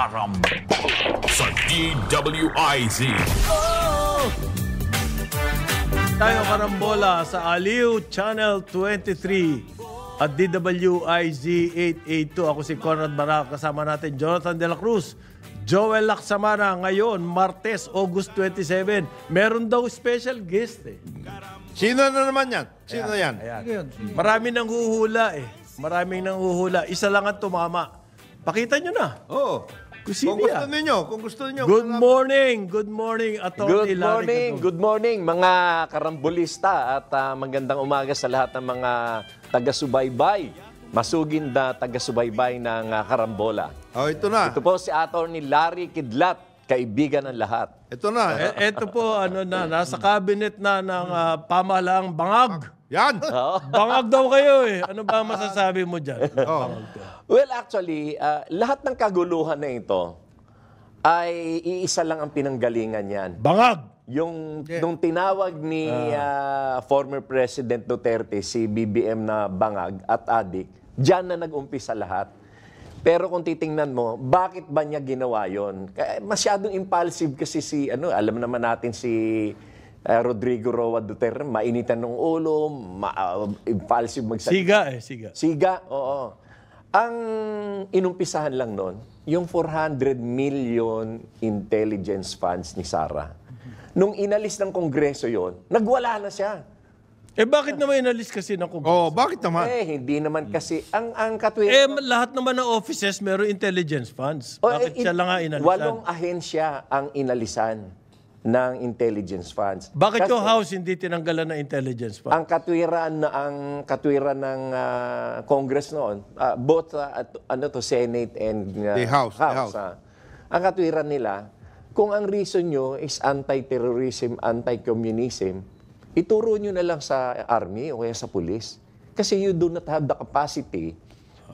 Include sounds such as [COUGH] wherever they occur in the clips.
Karambak sa DWIZ. Oh! Tayo karambola sa Aliw Channel 23 at DWIZ 882. Ako si Conrad Barak. Kasama natin Jonathan De La Cruz, Joel Laksamana. Ngayon, Martes, August 27. Meron daw special guest eh. Sino na naman yan? Sino ayan, yan? Ayan. Marami nang huhula eh. Maraming nang huhula. Isa lang ang tumama. Pakita nyo na. Oo. Oh. Kung gusto ninyo, kung gusto ninyo. Good morning, good morning, Attorney Good morning, good morning mga karambolista at ah, magandang umaga sa lahat ng mga taga-subaybay. Masugin na taga-subaybay ng ah, karambola. Oh, ito na. Ito po si Attorney Larry Kidlat, kaibigan ng lahat. Ito na. E, eto po, ano na, nasa cabinet na ng ah, pamahalaang bangag. Yan. [LAUGHS] Oo. Bangag daw kayo eh. Ano ba masasabi mo diyan? Oh. Well, actually, uh, lahat ng kaguluhan na ito ay iisa lang ang pinanggalingan niyan. Bangag! Yung yeah. nung tinawag ni uh, former President Duterte si BBM na bangag at adik, diyan na nag-umpisa lahat. Pero kung titingnan mo, bakit ba niya ginawa yon? Masyadong impulsive kasi si, ano, alam naman natin si uh, Rodrigo Roa Duterte, mainitan ng ulo, ma- uh, impulsive magsalita. Siga eh, siga. Siga, oo. Ang inumpisahan lang noon, yung 400 million intelligence funds ni Sara. Nung inalis ng Kongreso yon, nagwala na siya. Eh bakit naman inalis kasi ng Kongreso? Oh, bakit naman? Eh, hindi naman kasi. Ang, ang katwira... Eh, lahat naman ng offices meron intelligence funds. Oh, Bakit eh, siya lang ang inalisan? Walong ahensya ang inalisan ng intelligence funds. Bakit Kasi, yung House hindi tinanggalan ng intelligence funds? Ang katwiran na ang katwiran ng uh, Congress noon, uh, both uh, at, ano to Senate and uh, the House, House, the House. Uh, ang katwiran nila, kung ang reason nyo is anti-terrorism, anti-communism, ituro nyo na lang sa army o kaya sa police. Kasi you do not have the capacity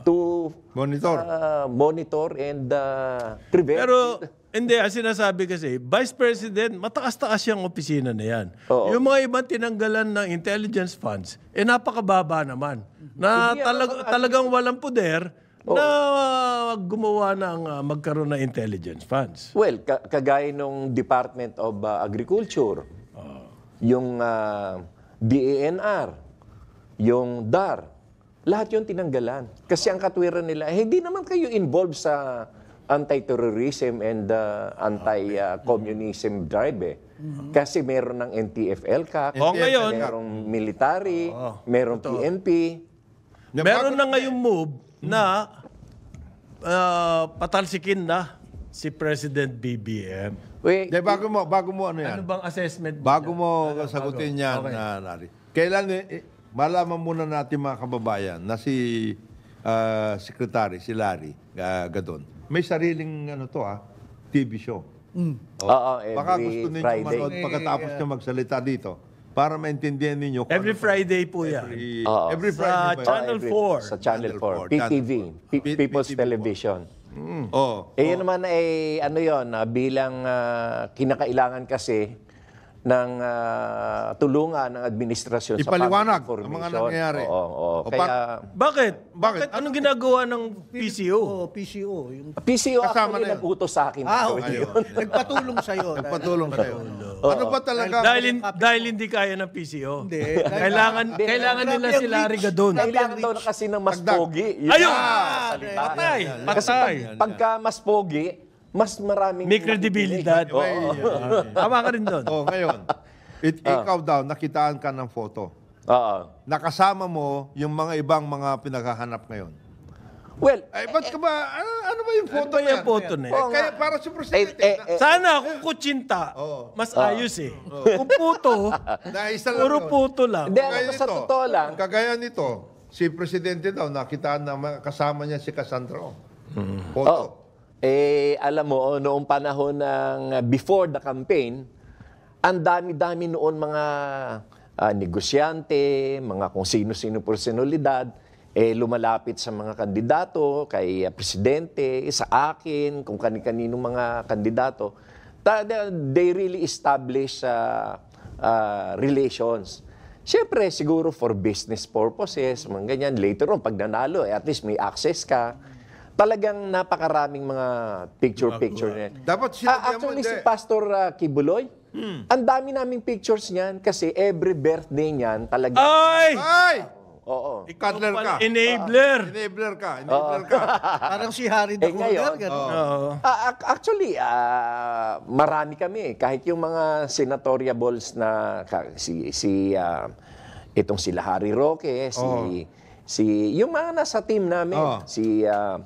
to monitor uh, monitor and uh, prevent. Pero hindi, ang sinasabi kasi, Vice President, mataas-taas yung opisina na yan. Oo. Yung mga ibang tinanggalan ng intelligence funds, eh napakababa naman. Na ah, talag- talagang walang puder na uh, gumawa ng uh, magkaroon ng intelligence funds. Well, ka- kagaya nung Department of uh, Agriculture, oh. yung uh, DENR, yung DAR, lahat yung tinanggalan. Kasi ang katwiran nila, eh, hindi naman kayo involved sa anti-terrorism and uh, anti-communism uh, drive eh. Mm-hmm. Kasi meron ng NTFL ka, oh, ngayon, merong military, oh, merong ito. PNP. Meron na ngayong move mm-hmm. na uh, patalsikin na si President BBM. Wait, De, bago mo, bago mo ano yan? Ano bang assessment? Bago mo ano, sagutin bago? yan, okay. na, Nari. Kailan, eh, eh, malaman muna natin mga kababayan na si uh, Secretary, si Larry uh, Gadon, may sariling ano to ah, TV show. Mm. Oh. Oo, every Baka gusto ninyo Friday. manood pagkatapos nyo magsalita dito para maintindihan ninyo. Every ano Friday po yan. Every, every Friday. Sa Channel 4. Sa Channel 4. PTV. P- P- People's PTV Television. Mm. Oh. Eh, yun naman ay eh, ano yun, ah, bilang ah, kinakailangan kasi ng uh, tulungan ng administrasyon Ipaliwanag sa public ng mga nangyayari. Oo, oo. O, Kaya, Bakit? Bakit? Anong ginagawa ng PCO? Oh, PCO. Yung... PCO Kasama na nag-utos sa akin. Ah, gawin okay. yun. [LAUGHS] Nagpatulong sa'yo. Nagpatulong sa'yo. Ano pa talaga? Dahil, hin- dahil hindi kaya ng PCO. Hindi. Kailangan, Hindi. kailangan nila si Larry Gadon. Kailangan daw na kasi ng mas pogi. Ayun! ang ah, Patay! Kasi Patay! pagka mas pogi, mas maraming... May credibility. Oo. [LAUGHS] Oh, Tama ka rin doon. oh, ngayon, it, ah. ikaw daw, nakitaan ka ng photo. Oo. Nakasama mo yung mga ibang mga pinaghahanap ngayon. Well, Ay, ba't eh, ka ba? Ano, ano ba yung ano photo Ano ba yung yan? photo na yan? Oh, Oo Kaya para sa presidente, eh, eh, eh, eh. Sana kung kutsinta, Oo. Oh. mas ah. ayos eh. Kung oh. puto, [LAUGHS] na, lang puro yun. puto lang. Hindi, alam sa totoo lang, Kagaya nito, si presidente daw, nakita na kasama niya si Cassandra. Oh. Photo. Oo. Eh, alam mo, oh, noong panahon ng ah, before the campaign, ang dami-dami noon mga uh, negosyante, mga kung sino-sino personalidad, eh, lumalapit sa mga kandidato, kay uh, presidente, sa akin, kung kani-kanino mga kandidato. they really establish uh, uh, relations. Siyempre, siguro for business purposes, mga ganyan. Later on, pag nanalo, eh, at least may access ka talagang napakaraming mga picture-picture niya. Dapat ah, sinabihan Ah, mo, actually, si Pastor ah, Kibuloy, hmm. ang dami naming pictures niyan kasi every birthday niyan talaga. Ay! Ay! Ah, oo. Ikaw Cuddler ka. pala, Enabler! Ah, enabler ka. Enabler ka. [LAUGHS] Parang si Harry the Eh, ngayon, Cooler, ganun. Oo. Ah, actually, ah, marami kami. Eh. Kahit yung mga senatorial balls na si si ah, itong si Harry Roque, si si yung mga nasa team namin, Oo. si ah,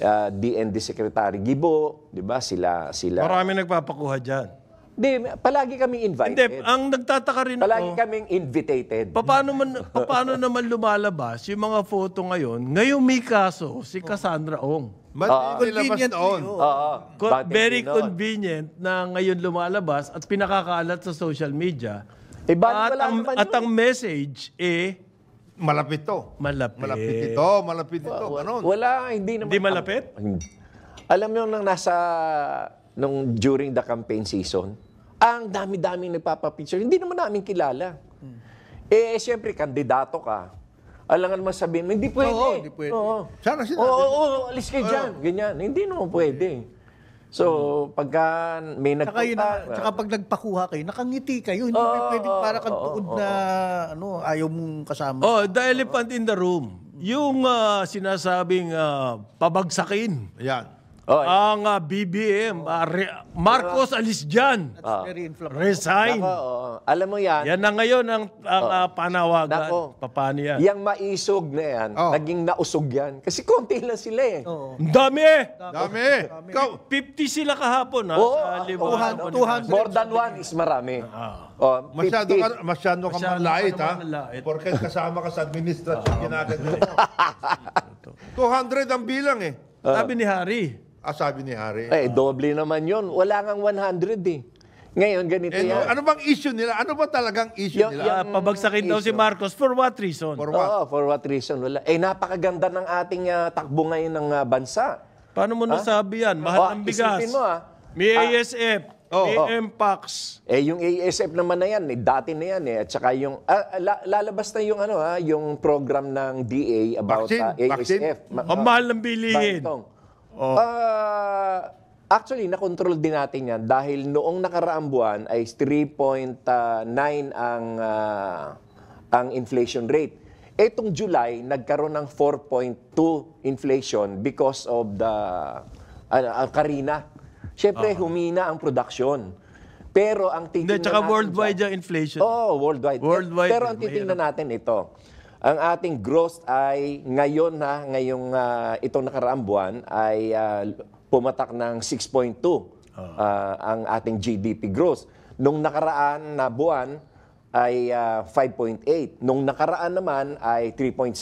uh, ah, DND Secretary Gibo, 'di ba? Sila sila Marami nagpapakuha diyan. Di, palagi kaming invited. Hindi, ang nagtataka rin palagi ako. Palagi kaming invited. Paano, man, paano naman lumalabas yung mga photo ngayon? Ngayon may kaso si Cassandra Ong. But uh, convenient on. Uh, uh, very convenient na ngayon lumalabas at pinakakalat sa social media. Eh, at, ang, at ang eh. message eh, Malapit to. Malapit. Malapit ito, malapit ito. Ganun. Wala, hindi naman. Hindi malapit? Alam mo nang nasa, nung during the campaign season, ang dami-daming nagpapapicture. Hindi naman namin kilala. Eh, siyempre, kandidato ka. Alangan naman sabihin mo, hindi pwede. Oo, hindi pwede. Oo, Sana sinabi. oo, oo, alis kayo dyan. Ganyan. Hindi naman pwede. So, pagka may nagpunta... Tsaka, yun, na- tsaka pag nagpakuha kayo, nakangiti kayo. Hindi may pwedeng para kang tuod na ano, ayaw mong kasama. Oh, the elephant in the room. Yung ah, sinasabing ah, pabagsakin. Ayan. Oh, ang uh, ah, BBM, oh. Ah, uh, Marcos Pero, Alisjan, oh. resign. Nako, oh. Alam mo yan. Yan na ngayon ang, ang oh. uh, panawagan. Nako, Papano yan? Yang maisog na yan, oh. naging nausog yan. Kasi konti lang sila eh. Oh. Dami eh. Dami. Dami. 50 sila kahapon ha. Oh, sa libo, 200, 200. More than one is marami. Ah. Oh, masyado ka, masyado ka malait, ha? Porket kasama ka sa administrasyon, ginagagawa mo. 200 ang bilang eh. Sabi ni Harry, Ah, sabi ni Hari. Eh, doble naman yon. Wala ngang 100 eh. Ngayon, ganito Eh, yan. ano bang issue nila? Ano ba talagang issue Yung- nila? Ah, pabagsakin daw si Marcos for what reason? For what? Oo, for what reason? Wala. Eh, napakaganda ng ating ah, takbo ngayon ng ah, bansa. Paano mo nasabi yan? Oh, Mahal ng bigas. isipin mo, ah. May ASF, ah. may MPAX. Eh, yung ASF naman na yan, eh, dati na yan eh. At saka yung, ah, la- lalabas na yung ano ha, ah, yung program ng DA about Vaccine, ASF. Ah, Ma- Ang mahal ng bilihin. Bantong. Oh. Uh, actually, nakontrol din natin yan dahil noong nakaraang buwan ay 3.9 ang, uh, ang inflation rate. Etong July, nagkaroon ng 4.2 inflation because of the uh, uh, Karina. Siyempre, uh-huh. humina ang production. Pero ang titingnan natin... tsaka worldwide ang inflation. Oo, oh, worldwide. worldwide. Pero ang titingnan natin ito. Ang ating growth ay ngayon na ngayong uh, itong nakaraang buwan ay uh, pumatak ng 6.2 uh, ah. ang ating GDP growth. Nung nakaraan na buwan ay uh, 5.8. Nung nakaraan naman ay 3.7.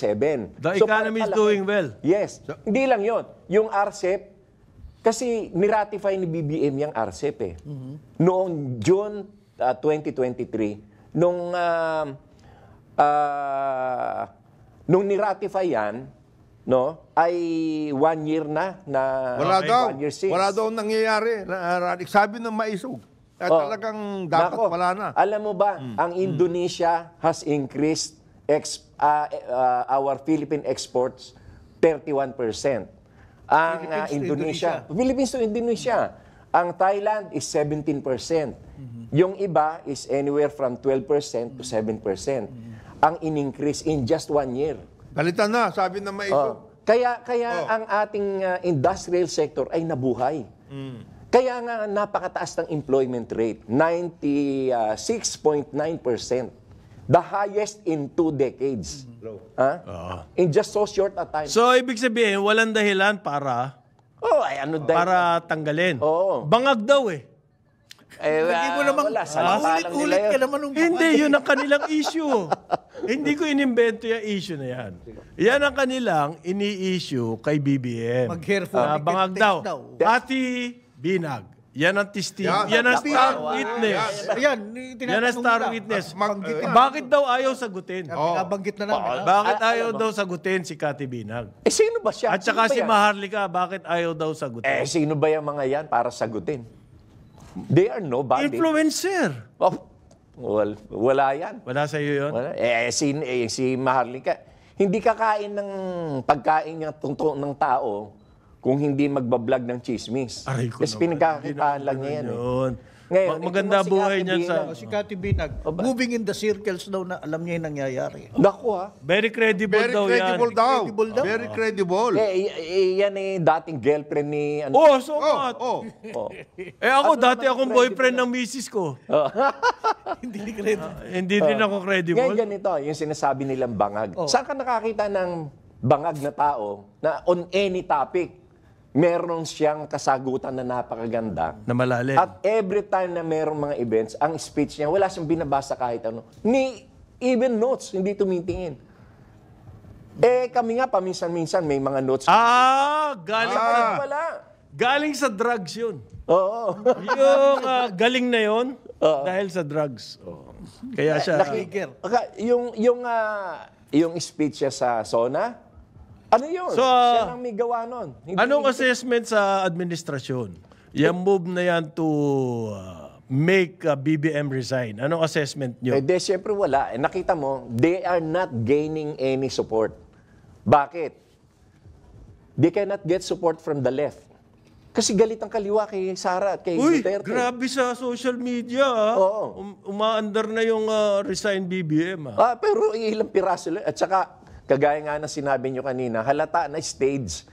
The so, economy is doing well. Yes. So, Hindi lang yon. Yung RCEP, kasi niratify ni BBM yung RCEP eh. Mm-hmm. Noong June uh, 2023, nung uh, uh, nung ratify yan, no, ay one year na na wala daw, one year since. Wala daw nangyayari. Ah, sabi ng maisog. At oh, talagang dapat nako, wala na. Alam mo ba, mm. ang Indonesia mm. has increased ex, uh, uh, our Philippine exports 31%. Ang uh, Indonesia, to Philippines to Indonesia. Ang Thailand is 17%. Mm-hmm. Yung iba is anywhere from 12% to 7%. Mm-hmm ang in-increase in just one year. Balita na, sabi na may oh. Kaya, kaya oh. ang ating uh, industrial sector ay nabuhay. Mm. Kaya nga napakataas ng employment rate, 96.9%. The highest in two decades. Mm-hmm. Huh? Ah? Uh. Ah. In just so short a time. So, ibig sabihin, walang dahilan para... Oh, ay, ano dahilan? Para tanggalin. Oh. Bangag daw eh. Eh, Hindi mo naman, wala, paulit-ulit ka naman nung Hindi, yun ang kanilang issue. Hindi ko inimbento yung issue na yan. Yan ang kanilang ini-issue kay BBM. Mag-careful. Uh, ah, bangag daw. daw. Ati Binag. Yan ang testigo. Yan, yan ang star wow. witness. Yan, yan ang star witness. Mag, uh, Bakit daw ayaw sagutin? Oh. Nabanggit na namin. Bakit ayaw ano daw sagutin si Kati Binag? Eh, sino ba siya? At saka si Maharlika, bakit ayaw daw sagutin? Eh, sino ba yung mga yan para sagutin? They are nobody. Influencer. Oh, well, wala yan. Wala sa iyo yun? Wala. Eh, si, eh, si Maharlika, hindi kakain ng pagkain niya tungto ng tao kung hindi magbablog ng chismis. Aray ko Kasi pinagkakitaan lang niya yan. Eh. Ngayon, maganda si buhay niyan sa... Si Kati Binag, oh, moving in the circles daw na alam niya yung nangyayari. Naku ha. Very credible Very daw credible yan. Daw. Credible daw. Very credible. Eh, eh, yan eh, dating girlfriend ni... Ano? Oh, so oh, what? Oh. oh. Eh ako, ano dati akong boyfriend ng misis ko. Oh. [LAUGHS] hindi credible. Uh, hindi din ako credible. Ngayon ganito, yung sinasabi nilang bangag. Oh. Saan ka nakakita ng bangag na tao na on any topic? meron siyang kasagutan na napakaganda. Na malalim. At every time na merong mga events, ang speech niya, wala siyang binabasa kahit ano. Ni, even notes, hindi tumitingin. Eh, kami nga, paminsan-minsan, may mga notes. Ah, galing ah. sa... Ah. Wala. Galing sa drugs yun. Oo. Yung ah, galing na yun, dahil sa drugs. Oo. Kaya siya... Okay, Yung, yung, ah, yung speech niya sa SONA, ano yun? So, Siya uh, may gawa nun. Hindi anong hindi... assessment sa administrasyon? Yung move na yan to uh, make uh, BBM resign. Anong assessment nyo? Eh, siyempre wala. Eh, nakita mo, they are not gaining any support. Bakit? They cannot get support from the left. Kasi galit ang kaliwa kay Sara at kay Uy, Duterte. grabe sa social media. Ah. Oo. Um, umaandar na yung uh, ah, resign BBM. Ah. ah pero ilang piraso lang. At saka Kagaya nga na sinabi nyo kanina, halata na stage.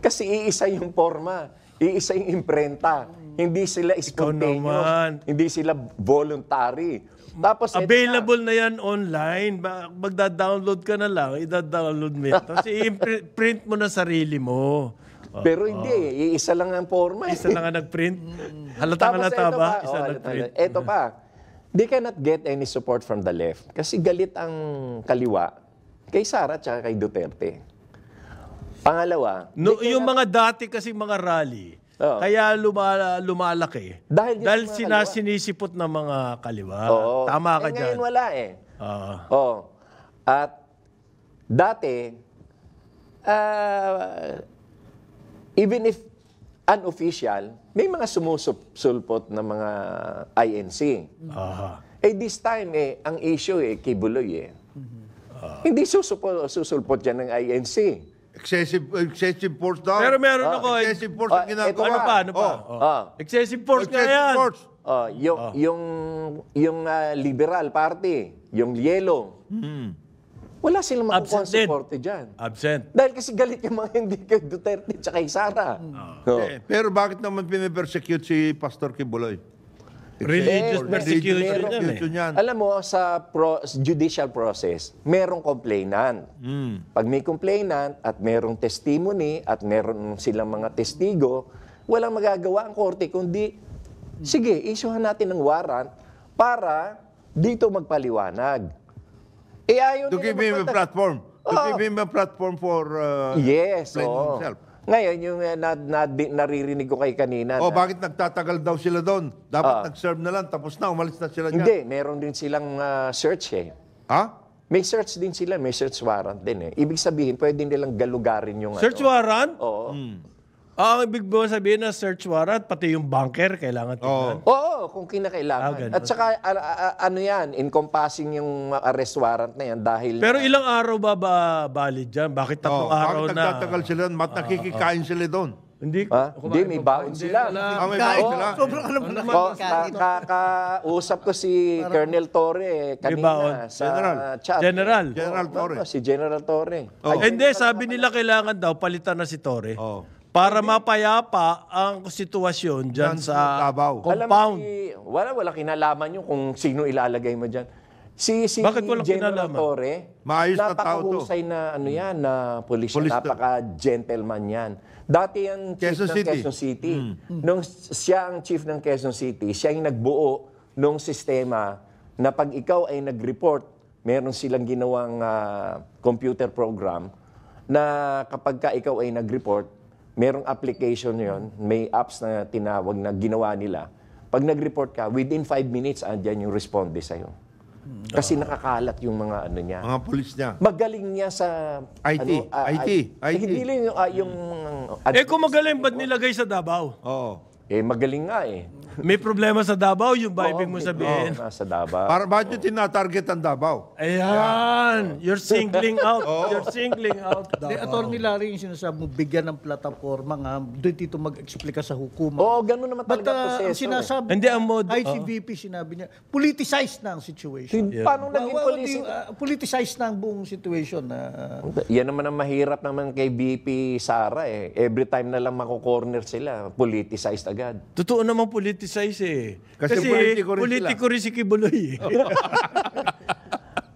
Kasi iisa yung forma, iisa yung imprenta. Hindi sila spontaneous, hindi sila voluntary. Tapos available na. na yan online. Magda-download ka na lang, i download mo yan. Tapos i-print mo na sarili mo. Oh, Pero hindi, oh. Eh, iisa lang ang forma. Isa eh. lang ang nag-print. halata halata ba? ba? Isa oh, nag-print. Ito pa. They cannot get any support from the left kasi galit ang kaliwa Kay Sara at kay Duterte. Pangalawa, no, yung mga dati kasi mga rally, Oo. Kaya luma, lumalaki. Dahil, dahil sinasinisipot ng mga kaliwa. Oo. Tama eh, ka eh, dyan. wala eh. Oo. Oo. At dati, ah, even if unofficial, may mga sumusulpot ng mga INC. Aha. Eh this time eh, ang issue eh, kay Buloy eh. Hindi susupo, susulpot yan ng INC. Excessive, excessive force daw. Pero meron ah, ako. Eh. Excessive force ang ah, ginagawa. Ano pa, ano pa? Oh. Ah. Excessive force nga yan. force. Oh, yung yung yung ah, liberal party, yung yellow. hmm. Wala silang makukuha Absent din. diyan. Absent. Dahil kasi galit yung mga [LAUGHS] hindi kay Duterte at kay Sara. Hmm. Eh, oh. Pero bakit naman pinipersecute si Pastor Kibuloy? Religious persecution. Meron, eh. Alam mo, sa pro, judicial process, merong complainant. Mm. Pag may complainant at merong testimony at meron silang mga testigo, walang magagawa ang korte kundi, sige, isuhan natin ng warrant para dito magpaliwanag. Eh, To give him a platform. To oh. give him a platform for uh, yes, oh. himself. Ngayon, yung uh, na, na, naririnig ko kay kanina. O, oh, na, bakit nagtatagal daw sila doon? Dapat uh, nag-serve na lang, tapos na, umalis na sila niya. Hindi, meron din silang uh, search eh. Ha? May search din sila, may search warrant din eh. Ibig sabihin, pwede nilang galugarin yung... Search ano. warrant? Oo. Mm. Ah, ang ibig mo sabihin na search warrant, pati yung bunker, kailangan tignan. Oo, oh, kung kinakailangan. Ah, At saka, a- a- a- ano yan, encompassing yung arrest warrant na yan dahil... Pero na- ilang araw ba ba valid dyan? Bakit tatlong Oo, araw bakit na? nagtatagal sila? Mat ah, nakikikain ah. sila doon. Hindi. Ha? Hindi, may baon sila. Ah, may baon sila. Sobrang alam mo ano na. Oh, ka- ka- ko si Colonel Torre baon. kanina sa General. chat. General. General oh, Torre. Ah, Si General Torre. Ay, eh, Hindi, sabi nila kailangan daw palitan na si Torre. Oh. Para mapayapa ang sitwasyon dyan sa sa Davao. Alam compound. si- eh, wala, wala kinalaman yun kung sino ilalagay mo dyan. Si, si Bakit walang General kinalaman? Torre, Maayos na tao to. napakahusay na ano yan, na police, Pulis to. napaka-gentleman yan. Dati yan chief Quezon ng City. Quezon City. Hmm. Nung siya ang chief ng Quezon City, siya yung nagbuo nung sistema na pag ikaw ay nag-report, meron silang ginawang ah, computer program na kapag ka ikaw ay nag-report, merong application yon, may apps na tinawag na ginawa nila. Pag nag-report ka, within 5 minutes, andyan yung responde sa'yo. Kasi nakakalat yung mga ano niya. Mga pulis niya. Magaling niya sa... IT, ano, ah, IT, IT. Hindi lang yung... ah, yung eh kung magaling, ba't nilagay sa Davao? Oo. Eh, magaling nga eh. [LAUGHS] May problema sa Davao, yung ba Oo, mo sabihin? oo, sa Davao. Para ba't nyo tinatarget ang Davao? Ayan, you're singling [LAUGHS] out. You're singling out. Hindi, Attorney Larry, yung sinasabi mo, bigyan ng plataforma nga, doon dito mag-explika sa hukuman. Oo, ganun naman But talaga ah, ang ah, eh. ang sinasabi, Hindi, ang mod- ICVP sinabi niya, politicized na ang situation. Hindi, Paano Wa- naging wa- what do politicized na ang buong situation. na ah. Yan naman ang mahirap naman kay VP Sara eh. Every time na lang mako-corner sila, politicized agad. God. Totoo naman politicize eh. Kasi, Kasi politiko rin politiko rin si Kibuloy eh. [LAUGHS]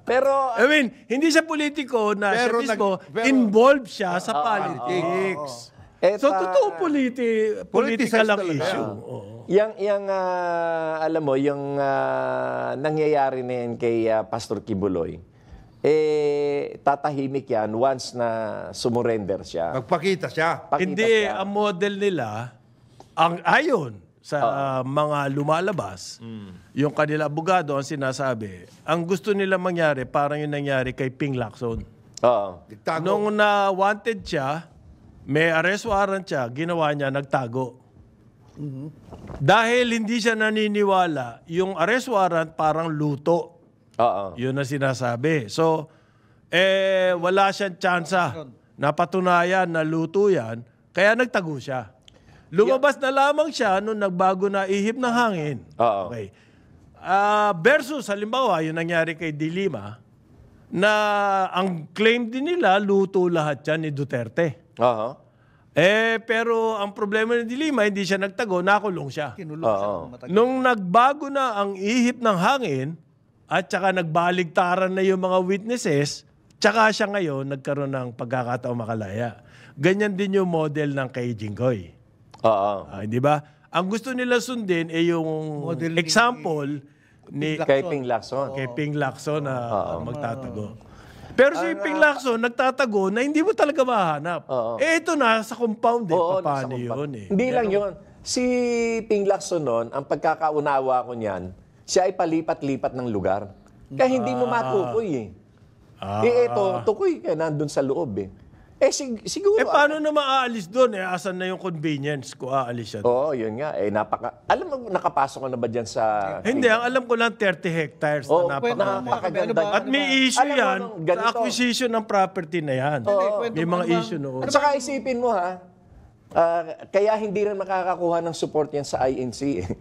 Pero, I mean, hindi siya politiko na pero, siya mismo, nag, pero, involved siya sa ah, ah, politics. Oh, ah, oh, oh. Eta, eh, so, totoo politi, political ang issue. Oh. Yang, yang uh, alam mo, yung uh, nangyayari na yan kay uh, Pastor Kibuloy, eh, tatahimik yan once na sumurrender siya. Magpakita siya. Pakita Hindi, siya. ang model nila, ang ayon sa uh, mga lumalabas, mm. yung kanila abogado ang sinasabi, ang gusto nila mangyari, parang yung nangyari kay Ping Lacson. Oo. Nagtago. Nung na wanted siya, may arrest warrant siya, ginawa niya, nagtago. Mm-hmm. Dahil hindi siya naniniwala, yung arrest warrant parang luto. Oo. Yun ang sinasabi. So, eh, wala siyang tsansa Napatunayan na luto yan, kaya nagtago siya. Lumabas na lamang siya nung nagbago na ihip ng hangin. Oo. Okay. Ah, versus, halimbawa, yung nangyari kay Dilima, na ang claim din nila, luto lahat yan ni Duterte. Oo. Eh, pero ang problema ni Dilima, hindi siya nagtago, nakulong siya. Kinulong siya Oo. ng Nung nagbago na ang ihip ng hangin at saka nagbaligtaran na yung mga witnesses, tsaka siya ngayon nagkaroon ng pagkakataong makalaya. Ganyan din yung model ng kay Jinggoy. Oo. Ah, di ba? Ang gusto nila sundin ay yung Model example ni Kay Ping Lacson. kay Ping Lacson na magtatago. Ah. Pero si Ping Lacson nagtatago na hindi mo talaga mahanap. Eh ito na sa compound eh, paano yun eh. Hindi lang yun. Si Ping Lacson noon, ang pagkakaunawa ko niyan, siya ay palipat-lipat ng lugar. Kaya hindi mo ah. matukoy eh. Ah, Eh ito, tukoy kaya nandun sa loob eh. Eh, sig- siguro... Eh, ano? paano na maaalis doon? Eh, asan na yung convenience ko aalis siya? Oo, yun nga. Eh, napaka... Alam mo, nakapasok ka na ba dyan sa... Hindi, ang alam ko lang 30 hectares Oo, na napaka... napakaganda. Ano At may ano issue Alam yan nung ganito- sa acquisition ng property na yan. kwento May mga ano issue noon. At saka isipin mo ha, ah, kaya hindi rin makakakuha ng support yan sa INC. [LAUGHS]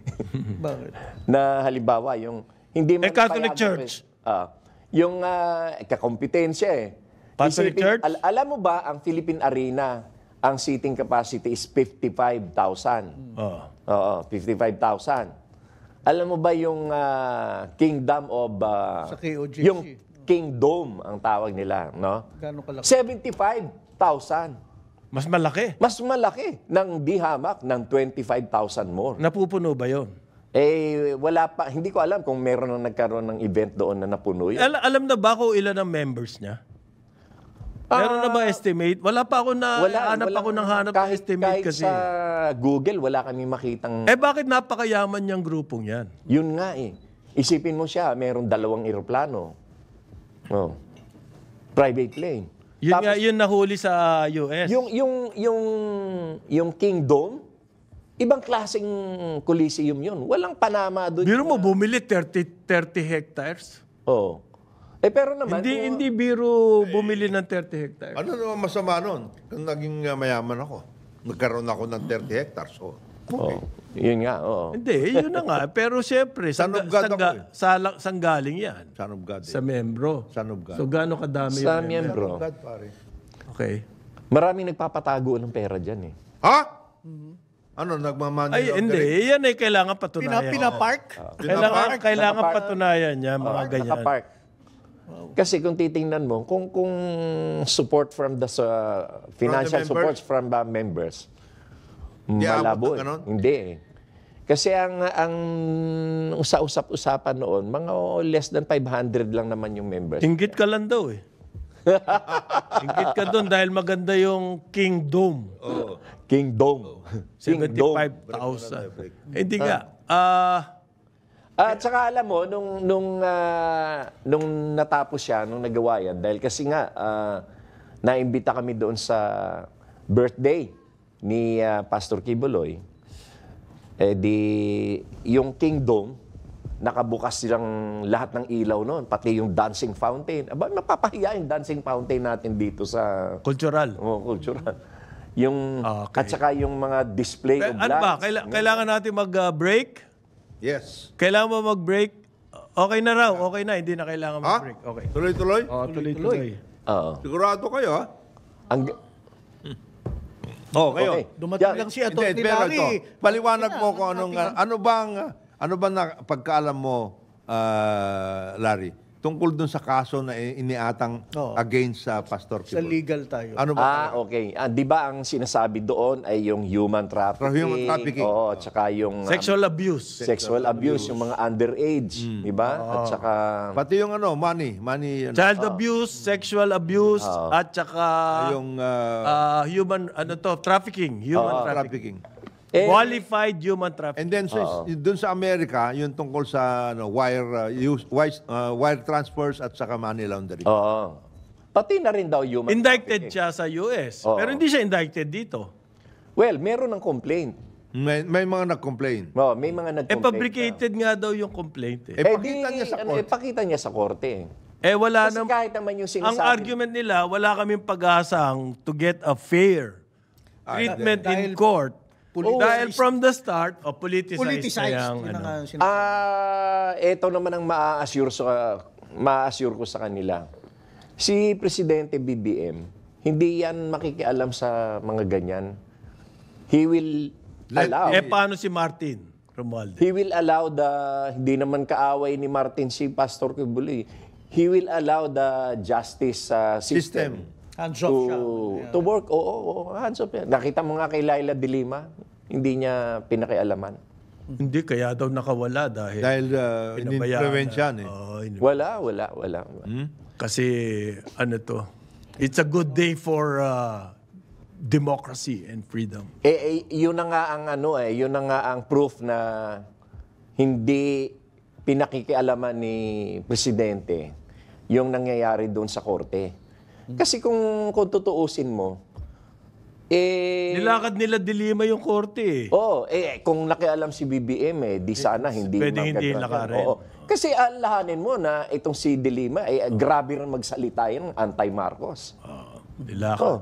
Bakit? na halimbawa, yung... Hindi eh, man Catholic payagan- Church. Ah, yung ah, kakompetensya eh. Pastor Isipin, Richard? Al- alam mo ba, ang Philippine Arena, ang seating capacity is 55,000. Oo. Oo, 55,000. Alam mo ba yung uh, Kingdom of... Uh, Sa KOJC. Yung Kingdom ang tawag nila, no? Gano'ng kalaki? 75,000. Mas malaki. Mas malaki ng dihamak ng 25,000 more. Napupuno ba yon? Eh, wala pa. Hindi ko alam kung meron nang nagkaroon ng event doon na napuno yun. Al- alam na ba kung ilan ang members niya? Uh, Meron na ba ah, estimate? Wala pa ako na wala, eh, hanap wala, ako ng eh. hanap kahit, ng estimate kahit kasi. sa Google, wala kaming makitang... Eh bakit napakayaman yung grupong yan? Yun nga eh. Isipin mo siya, mayroong dalawang eroplano. Oh. Private plane. Yun Tapos, nga, yun nahuli sa US. Yung, yung, yung, yung kingdom, ibang klaseng coliseum yun. Walang Panama doon. Biro mo, bumili 30, 30 hectares. Oo. Oh. Eh pero naman... Hindi, kung, hindi biro bumili ng 30 hectares. Ano naman masama noon? Kung naging uh, mayaman ako, nagkaroon ako ng 30 hectares. So, oh. okay. Oh, yun nga, oo. Oh. Hindi, yun na nga. Pero siyempre, Son sangga, sangga, eh. sa, sang galing yan? Son of God. Eh. Sa membro. Son of God. So gano'ng kadami sa yung membro? Son of God, pare. Okay. Maraming nagpapatago ng pera dyan eh. Ha? Mm-hmm. Ano, nagmamanyo Ay, hindi. Galing. Yan ay kailangan patunayan. Pina, pinapark? Oh. Kailangan, Kailangan patunayan niya, mga ah, ganyan. Nakapark. Kasi kung titingnan mo, kung kung support from the uh, financial from the support from uh, members, Di malabo. Eh. Hindi eh. Kasi ang ang usap-usapan noon, mga less than 500 lang naman yung members. Ingit ka lang daw eh. [LAUGHS] Ingit ka doon dahil maganda yung kingdom. Oh. Kingdom. Oh. 75,000. Hindi eh, nga. Ah... Uh, Ah, At saka alam mo, nung, nung, ah, nung natapos siya, nung nagawa yan, dahil kasi nga, ah, naimbita kami doon sa birthday ni ah, Pastor Kibuloy, eh di, yung kingdom, nakabukas silang lahat ng ilaw noon, pati yung dancing fountain. Aba, mapapahiya yung dancing fountain natin dito sa Cultural. oh, cultural. Yung, ah, Okay. At saka yung mga display of Kaya- ano ba? Kaila- kailangan natin mag-break? Ah, Yes. Kailangan mo mag-break? Okay na raw, okay na, hindi na kailangan mag-break. Okay. Tuloy-tuloy? Oo, tuloy-tuloy. Oo. Sigurado kayo, ha? Ang, Oo, oh, kayo. okay. Dumating Yeah, lang si Atok Hindi, Larry. ito, paliwanag mo kung anong, ano bang, ano bang pagkaalam mo, ah, Larry, tungkol dun sa kaso na iniatang Oo. against sa ah, Pastor Sa legal tayo. Ano ba? Ah, okay. Ah, 'Di ba ang sinasabi doon ay yung human trafficking? Human trafficking. Oo, tsaka yung ah, Sexual abuse. sexual abuse, yung mga underage, mm. 'di ba? At saka... Pati yung ano, money, money, ano, Child abuse, sexual abuse, at saka yung Uh, ah, human, ano to, trafficking. Human trafficking. trafficking. Eh, Qualified human trafficking. And then so, doon sa Amerika, yung tungkol sa ano, wire, uh, use, wire, uh, wire transfers at saka money laundering. Oo. Pati na rin daw human Indicted trafficking. siya sa US. Oo. Pero hindi siya indicted dito. Well, meron ng complaint. May, may mga nag-complain. Oh, may mga nag-complaint. Eh, publicated nga daw yung complaint eh. Eh, eh pakita niya sa ano, eh, pakita niya sa korte. Eh. eh. wala Kasi nam- kahit naman yung sinasabi. Ang argument nila, wala kaming pag-asang to get a fair ah, treatment in court Poli- dahil from the start, o oh, politicized, politicized na yung, ano. Ah, ito naman ang ma-assure sa ma-assure ko sa kanila. Si presidente BBM, hindi yan makikialam sa mga ganyan. He will allow. Eh, paano si Martin Romualdez? He will allow the hindi naman kaaway ni Martin si Pastor Kibuloy. He will allow the justice uh, system. system Hands off to, siya. to work. Oo, oo, hands off yan. Nakita mo nga kay Laila Dilima, hindi niya pinakialaman. Hindi, kaya daw nakawala dahil... Dahil uh, in-influence yan eh. Oh, wala, wala, wala. Hmm? Kasi ano to, it's a good day for uh, democracy and freedom. Eh, eh, yun na nga ang ano eh, yun na nga ang proof na hindi pinakikialaman ni Presidente yung nangyayari doon sa korte. Kasi kung, kung tutuusin mo, eh... Nilakad nila dilima yung korte eh. Oo, oh, eh, kung nakialam si BBM eh, di sana eh, hindi Pwede hindi lakarin. Oo. Kasi alahanin mo na itong si Dilima, eh, grabe rin magsalita yan, anti-Marcos. Oo, nilakad. Oo.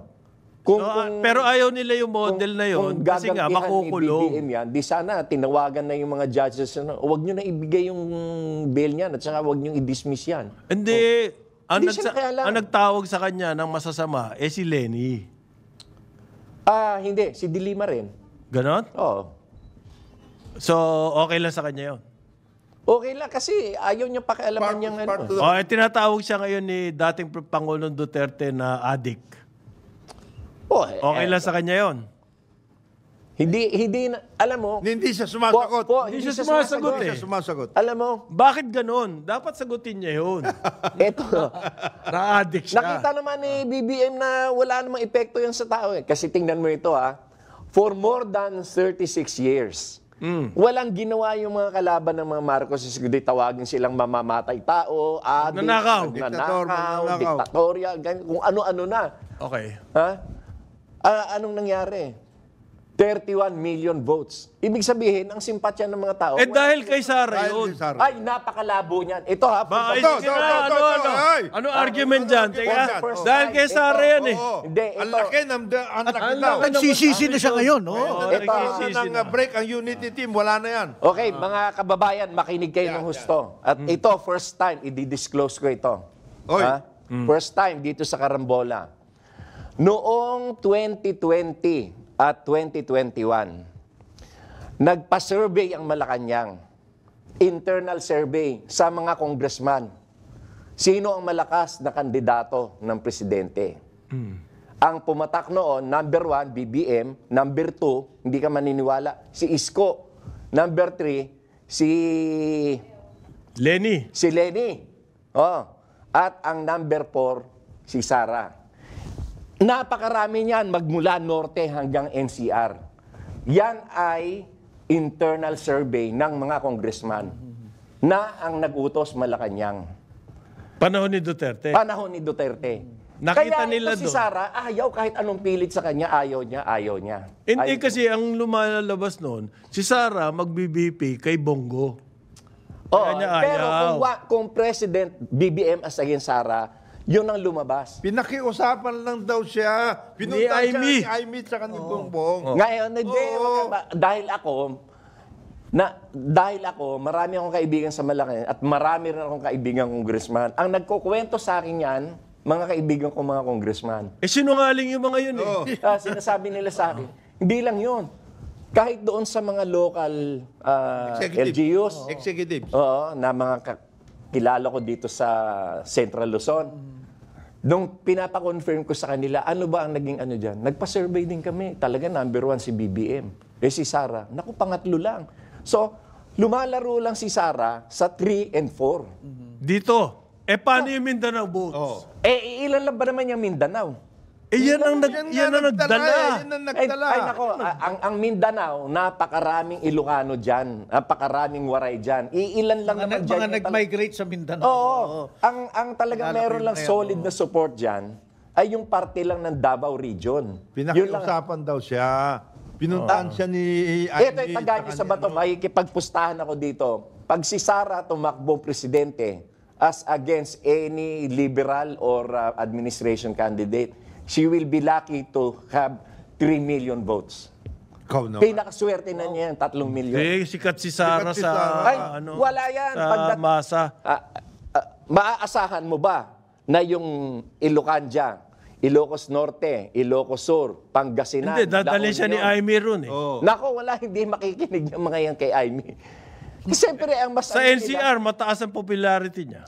Kung, so, kung, pero ayaw nila yung model kung, na yun kung kasi nga makukulong. Kung yan, di sana tinawagan na yung mga judges na huwag nyo na ibigay yung bail niyan at saka huwag nyo i-dismiss yan. Hindi, oh. Ang, nagsa- ang nagtawag sa kanya ng masasama, eh si Lenny. Ah, hindi. Si Dilima rin. Ganon? Oo. So, okay lang sa kanya yon. Okay lang kasi ayaw niya pakialaman part, ano. Oh, eh, tinatawag siya ngayon ni dating Pangulong Duterte na addict. Oh, eh, okay eh. lang sa kanya yon. Hindi, hindi, na- alam mo, Hindi siya sumasagot. Po, po, Hindi siya sumasagot eh. Hindi siya sumasagot. alam mo, Bakit ganoon? Dapat sagutin niya 'yon. Ito. [LAUGHS] Na-addict siya. Nakita naman ni BBM na wala namang epekto yan sa tao eh. Kasi tingnan mo ito ha. Ah. For more than 36 years, Mm. walang ginawa yung mga kalaban ng mga Marcos. Siguro tawagin silang mamamatay tao, adik, ah, Nanakaw. Diktator, nanakaw, diktatorya, kung ano-ano na. Okay. Ha? Ah, anong nangyari? 31 million votes. Ibig sabihin, ang simpatya ng mga tao... Eh dahil kay Sara yun. ay, napakalabo niyan. Ito ha. Ba, Ito, ito, ito, ano, ito, ano, ano argument dyan? dahil kay Sara yan eh. Oo. Hindi, Ang ito. laki ng... da- Ang laki daw. Nagsisisi na siya ngayon, no? Ito, Wala break ang unity team. Wala na yan. Okay, mga kababayan, makinig kayo ng husto. At ito, first time, i-disclose ko ito. Oy. Mm. First time dito sa Karambola. Noong 2020, at 2021. Nagpa-survey ang Malacanang, internal survey sa mga congressman. Sino ang malakas na kandidato ng presidente? Mm. Ang pumatak noon, number one, BBM. Number two, hindi ka maniniwala, si Isko. Number three, si... Lenny. Si Lenny. Oh. At ang number four, si Sara. Napakarami niyan magmula norte hanggang NCR. Yan ay internal survey ng mga congressman na ang nagutos Malacanang. Panahon ni Duterte. Panahon ni Duterte. Nakita Kaya nila ito si Sara, ayaw kahit anong pilit sa kanya, ayaw niya, ayaw niya. Hindi kasi ang lumalabas noon, si Sara magbibipi kay Bongo. Oo, pero kung, wa- kung President BBM as against Sara, yun ang lumabas. Pinakiusapan lang daw siya. Pinunta ni siya Aimee. ni Aimee tsaka ni Bongbong. Ngayon, hindi, Oo. magkaba- dahil ako, na, dahil ako, marami akong kaibigan sa Malacan at marami rin akong kaibigan congressman. Ang nagkukwento sa akin yan, mga kaibigan ko mga congressman. Eh, sinungaling yung mga yun eh. [LAUGHS] Ah, sinasabi nila sa akin. Hindi lang yun. Kahit doon sa mga local ah, Executive. LGUs, Executives. oo, na mga kilala ko dito sa Central Luzon. Nung pinapakonfirm ko sa kanila, ano ba ang naging ano dyan? Nagpa-survey din kami. Talaga number one si BBM. Eh si Sara, naku pangatlo lang. So, lumalaro lang si Sara sa 3 and 4. Dito. Eh, paano yung Mindanao votes? Eh, ilan lang ba naman yung Mindanao? Eh yan ang, nag, yan, yan ang nagdala. Eh, yan ang nagdala. Ay, ay nako, ano? ang, ang Mindanao, napakaraming Ilocano dyan. Napakaraming Waray dyan. Iilan lang mga, naman dyan. Mga nag-migrate sa Mindanao. Oo. oo. Ang, ang talaga meron lang solid na support dyan ay yung parte lang ng Davao Region. Pinakiusapan daw siya. Pinuntaan siya ni... Ito, taga niyo sa bato. Makikipagpustahan ako dito. Pag si Sara tumakbo presidente as against any liberal or uh, administration candidate, she will be lucky to have 3 million votes. Ikaw naman. Pinakaswerte na niya yung 3 million. Eh, sikat si Sara sa, Ay, ano, wala yan. sa Pagdat- masa. Ah, ah, ah, maaasahan mo ba na yung Ilocanja, Ilocos Norte, Ilocos Sur, Pangasinan, Hindi, dadali siya ni Union- Aimee ron eh. Oo. Nako, wala, hindi makikinig yung mga yan kay Aimee. Siyempre, ang mas... Sa NCR, ano mataas ang popularity niya.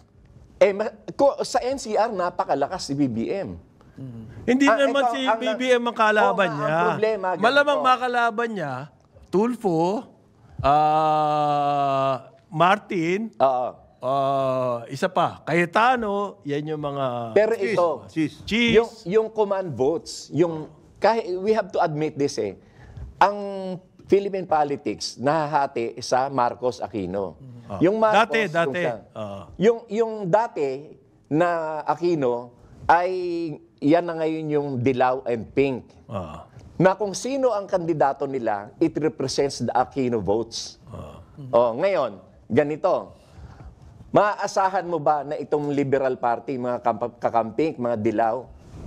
Eh, ma- ko, sa NCR, napakalakas si BBM. Mm-hmm. Hindi ah, naman ikaw, si ang, BBM ang kalaban oh, niya. Ang problema, Malamang makalaban niya, Tulfo, uh, Martin, Oo. Uh, -oh. uh, isa pa, Cayetano, yan yung mga... Pero cheese. ito, cheese. cheese. Yung, yung command votes, yung, kahit, we have to admit this eh, ang Philippine politics nahahati sa Marcos Aquino. Oh. Yung Marcos, dati, dati. Kung, uh. yung, yung dati na Aquino ay yan na ngayon yung dilaw and pink. Uh. Na kung sino ang kandidato nila, it represents the Aquino votes. Uh. Mm Oh, ngayon, ganito. Maaasahan mo ba na itong Liberal Party, mga kakampink, mga dilaw,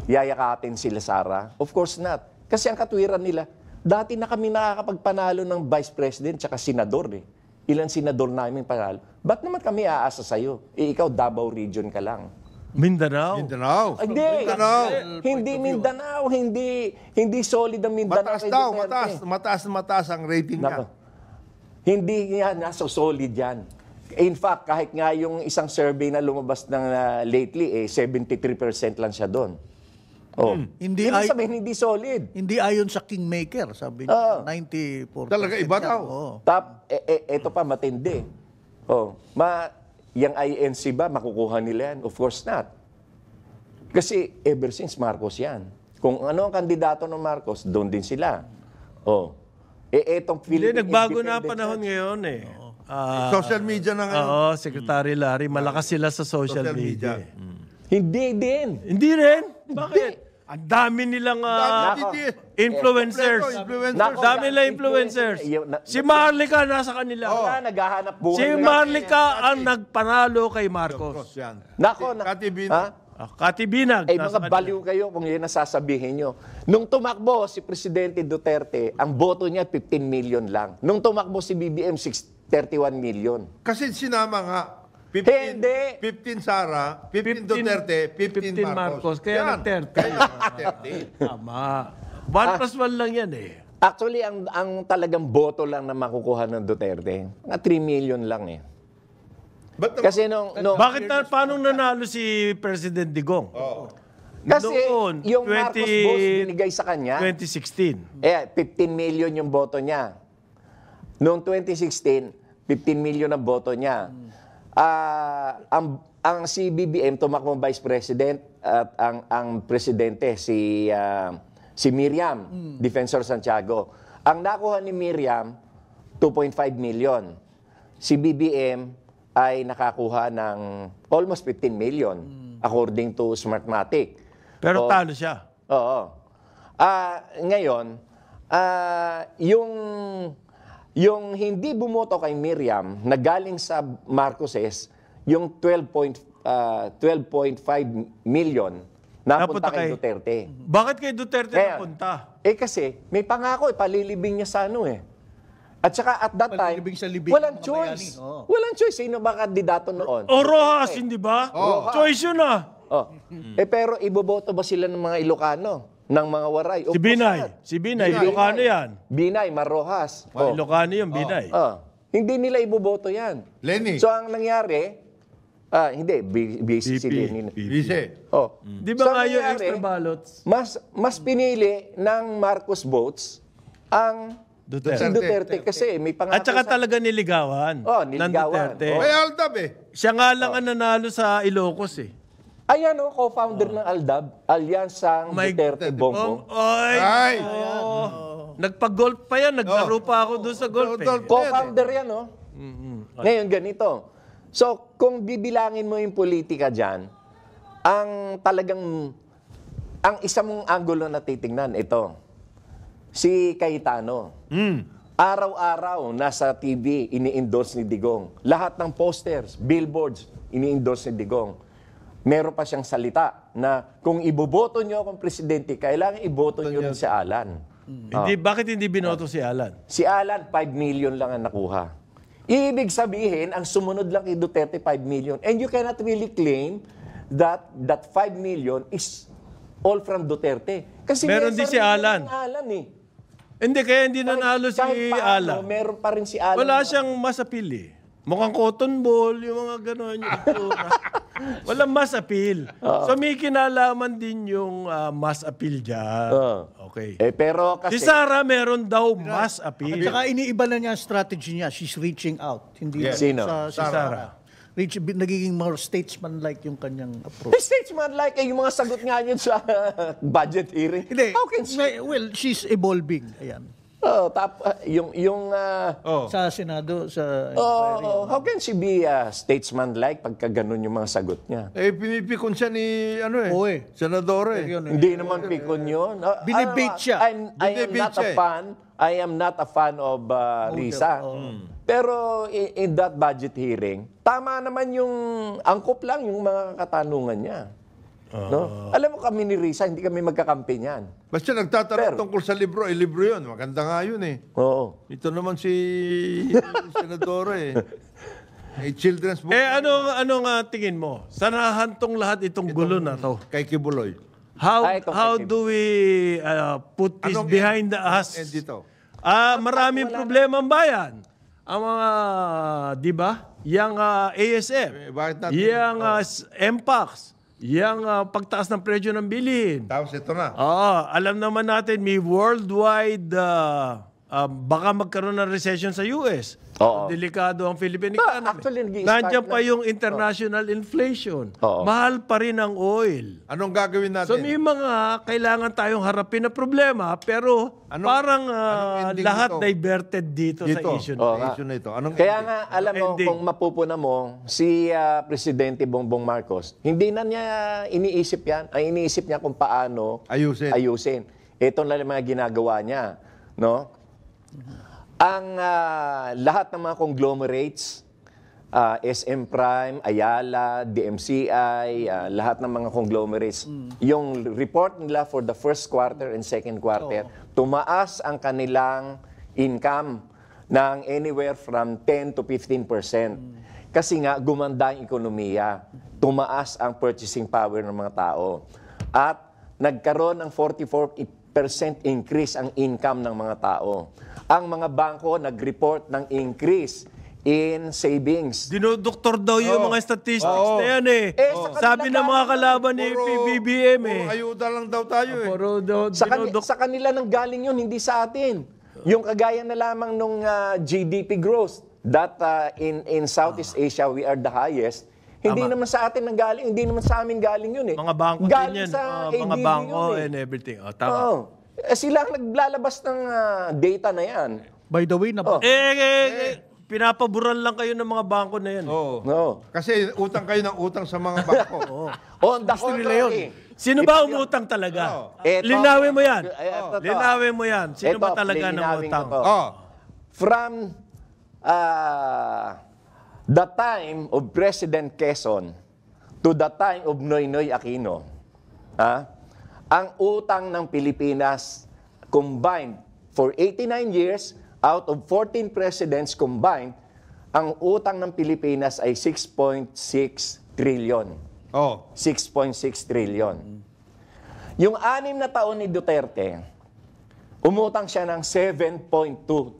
yayakapin sila Sara? Of course not. Kasi ang katwiran nila, dati na kami nakakapagpanalo ng Vice President at Senador eh. Ilan senador namin panalo. Ba't naman kami aasa sa'yo? Eh, ikaw Davao Region ka lang. Mindanao. Mindanao. Ah, hindi. Mindanao. Hindi Mindanao, hindi hindi solid ang Mindanao. Mataas daw, mataas, mataas, mataas ang rating niya. Hindi yan, nasa solid yan. In fact, kahit nga yung isang survey na lumabas ng uh, lately, eh, 73% lang siya doon. Oh. Hmm. Hindi ay, sabihin, hindi solid. Hindi ayon sa Kingmaker, sabi niya. Oh. Ah. 94%. Talaga iba daw. Oh. Tap, eh, eh, ito pa, matindi. Oh. Ma, yung INC ba, makukuha nila yan? Of course not. Kasi ever since Marcos yan. Kung ano ang kandidato ng Marcos, doon din sila. Oh. E etong Philippine Hindi, nagbago na panahon ngayon eh. Oh. Uh, social media na ngayon. Oo, Secretary Larry, malakas sila sa social, social media. media. Mm. Hindi din. Hindi rin? Bakit? Hindi. Ang dami nilang ah, influencers. Kompleto, Ang dami ah, nila influencers. Si Marlica nasa kanila. Na naghahanap Si buhay. Marlica ang nagpanalo kay Marcos. Nako, na, Kati Bin. ha? Ah, Kati Binag. Ay, nasa mga kanila. baliw kayo kung yun nasasabihin sasabihin nyo. Nung tumakbo si Presidente Duterte, ang boto niya 15 million lang. Nung tumakbo si BBM, 31 million. Kasi sinama nga 15, Hindi. 15 Sara, 15, 15 Duterte, 15, 15 Marcos. Marcos. Kaya yan. Duterte. Kaya Duterte. Tama. One ah. plus 1 lang yan eh. Actually, ang, ang talagang boto lang na makukuha ng Duterte, na 3 million lang eh. But, Kasi nung... nung Bakit na, paano nanalo si President Digong? Oo. Kasi Noon, yung Marcos 20 Boss binigay sa kanya, 2016. eh, 15 million yung boto niya. Noong 2016, 15 million ang boto niya uh, ang ang si BBM tumakbong vice president at ang ang presidente si uh, si Miriam mm. Defensor Santiago. Ang nakuha ni Miriam 2.5 million. Si BBM ay nakakuha ng almost 15 million mm. according to Smartmatic. Pero so, talo siya. Oo. Uh, ngayon, uh, yung yung hindi bumoto kay Miriam na galing sa Marcoses, yung 12.5 uh, 12.5 million napunta, napunta kay, Duterte. Bakit kay Duterte Kaya, napunta? Eh kasi may pangako eh, palilibing niya sa ano eh. At saka at that time, sa libing, walang choice. Oh. Walang choice. Sino ba kandidato noon? O oh, Rojas, eh. hindi ba? Oh. Choice yun ah. Oh. Eh pero iboboto ba sila ng mga Ilocano? ng mga waray. Si Binay. Si Binay, Binay. Ilocano yan. Binay, Marrojas. Oh. Ilocano yung Binay. Oh, oh. Hindi nila iboboto yan. Lenny. So ang nangyari, ah, hindi, BC si Lenny. BC. Oh. Mm. Di ba so, nga yung extra ballots? Mas, mas pinili ng Marcos votes ang Duterte. Si Duterte kasi may pangako At saka sa... talaga niligawan. Oh, niligawan. Ng Duterte. Oh. May aldab eh. Siya nga lang oh. ang nanalo sa Ilocos eh. Ayan o, oh, co-founder oh. ng Aldab, Alyansang oh May- Duterte Bongbong. Oy! Ay! Nagpa-golf pa yan. Naglaro pa ako doon sa golf. Eh. Co-founder eh. yan o. Mm-hmm. Ngayon, ganito. So, kung bibilangin mo yung politika dyan, ang talagang, ang isa mong angulo na titingnan, ito. Si Cayetano. Hmm. Araw-araw, nasa TV, ini-endorse ni Digong. Lahat ng posters, billboards, ini-endorse ni Digong meron pa siyang salita na kung iboboto niyo akong presidente, kailangan iboto niyo rin si Alan. Ah. Hindi, oh. bakit hindi binoto si Alan? Si Alan, 5 million lang ang nakuha. Ibig sabihin, ang sumunod lang kay Duterte, 5 million. And you cannot really claim that that 5 million is all from Duterte. Kasi Meron din si Alan. Alan eh. Hindi, kaya hindi nanalo si kahit paano, Alan. Meron pa rin si Alan. Wala siyang masapili. Mukhang cotton ball, yung mga gano'n yung itsura. [LAUGHS] Walang mass appeal. Ah. So may kinalaman din yung ah, mass appeal dyan. Oo. Ah. Okay. Eh, pero kasi... Si kasi... Sarah meron daw mass At appeal. saka iniiba na niya ang strategy niya. She's reaching out. Hindi Yes. Sino? Sa, Si Sarah. Sarah. Reach, nagiging more statesman-like yung kanyang approach. Eh, statesman like eh, yung mga sagot nga yun sa [LAUGHS] budget hearing. Hindi. How can she... well, she's evolving. Ayan. Oh, tap, uh, yung yung uh, oh. sa Senado sa Oh, oh, ano? how can she be a ah, statesman like pagka ganun yung mga sagot niya? Eh pinipikon siya ni ano eh, Oy. senador eh. Hindi naman pikon 'yon. Uh, Binibit siya. I am Binibit not a eh. fan. I am not a fan of uh, Risa. oh. Pero in, in that budget hearing, tama naman yung angkop lang yung mga katanungan niya. Uh, no? Alam mo kami ni Risa, hindi kami magkakampi niyan. Basta nagtatanong Pero, tungkol sa libro, eh, libro yun. Maganda nga yun eh. Oo. Ito naman si [LAUGHS] Senadora eh. Hey, children's book. Eh, ano anong, nga tingin mo? Sanahan tong lahat itong, itong gulo na to. Kay Kibuloy. How ah, how kay do we uh, put this Anong behind end, us? And dito? Ah, uh, maraming problema ang bayan. Ang mga, di ba? Yang uh, ah, ASF. Eh, Yang bakit uh, ah, MPACs yang uh, pagtaas ng presyo ng bilhin. Tapos ito na. Oo, alam naman natin may worldwide uh, uh, baka magkaroon ng recession sa US. Oo. Delikado ang Philippine economy. Actually, Nandiyan pa yung international inflation. Oo. Mahal pa rin ang oil. Anong gagawin natin? So may mga kailangan tayong harapin na problema pero Anong- parang ah, anong lahat nito? diverted dito, Dito. sa issue na. Oo nga. Issue na ito. Anong Kaya nga, alam mo, Ending. kung mapupuna mo, si ah, Presidente Bongbong Marcos, hindi na niya iniisip yan. Ang iniisip niya kung paano Ayusin. ayusin. Ito na lang mga ginagawa niya. No? Ang uh, lahat ng mga conglomerates, uh, ah, SM Prime, Ayala, DMCI, uh, ah, lahat ng mga conglomerates, mm. yung report nila for the first quarter and second quarter, oh. tumaas ang kanilang income ng anywhere from 10 to 15 Mm. Kasi nga, gumanda ang ekonomiya. Tumaas ang purchasing power ng mga tao. At nagkaroon ng 44 increase ang income ng mga tao. Ang mga bangko nag-report ng increase in savings. Dinodoktor daw yung oh. mga statistics oh. na yan eh. eh oh. Sabi ng mga kalaban ni PBBM eh. ayuda lang daw tayo eh. Puro do, sa, kan- sa kanila nang galing yun, hindi sa atin. Yung kagaya na lamang nung uh, ah, GDP growth that uh, in in Southeast Asia we are the highest hindi Tama. naman sa atin nang galing, hindi naman sa amin galing yun eh. Mga bangko galing din yun. Sa oh, mga bangko yun, eh. and everything. Oh, tama. Oo. Eh, sila ang naglalabas ng ah, data na yan. By the way, Oh. Eh, eh, eh, eh, pinapaboran lang kayo ng mga bangko na yan. Oo. Oo. Kasi utang kayo ng utang sa mga bangko. [LAUGHS] On the Gusto nila yun. contrary, Sino ba umutang talaga? Oh. Linawin mo yan. Eh, Linawin mo yan. Sino Eto, ba talaga na linawin umutang? Oh. From uh, the time of President Quezon to the time of Noynoy Aquino, ah, ang utang ng Pilipinas combined for 89 years out of 14 presidents combined, ang utang ng Pilipinas ay 6.6 trillion. Oh. 6.6 trillion. Yung anim na taon ni Duterte, Umutang siya ng 7.2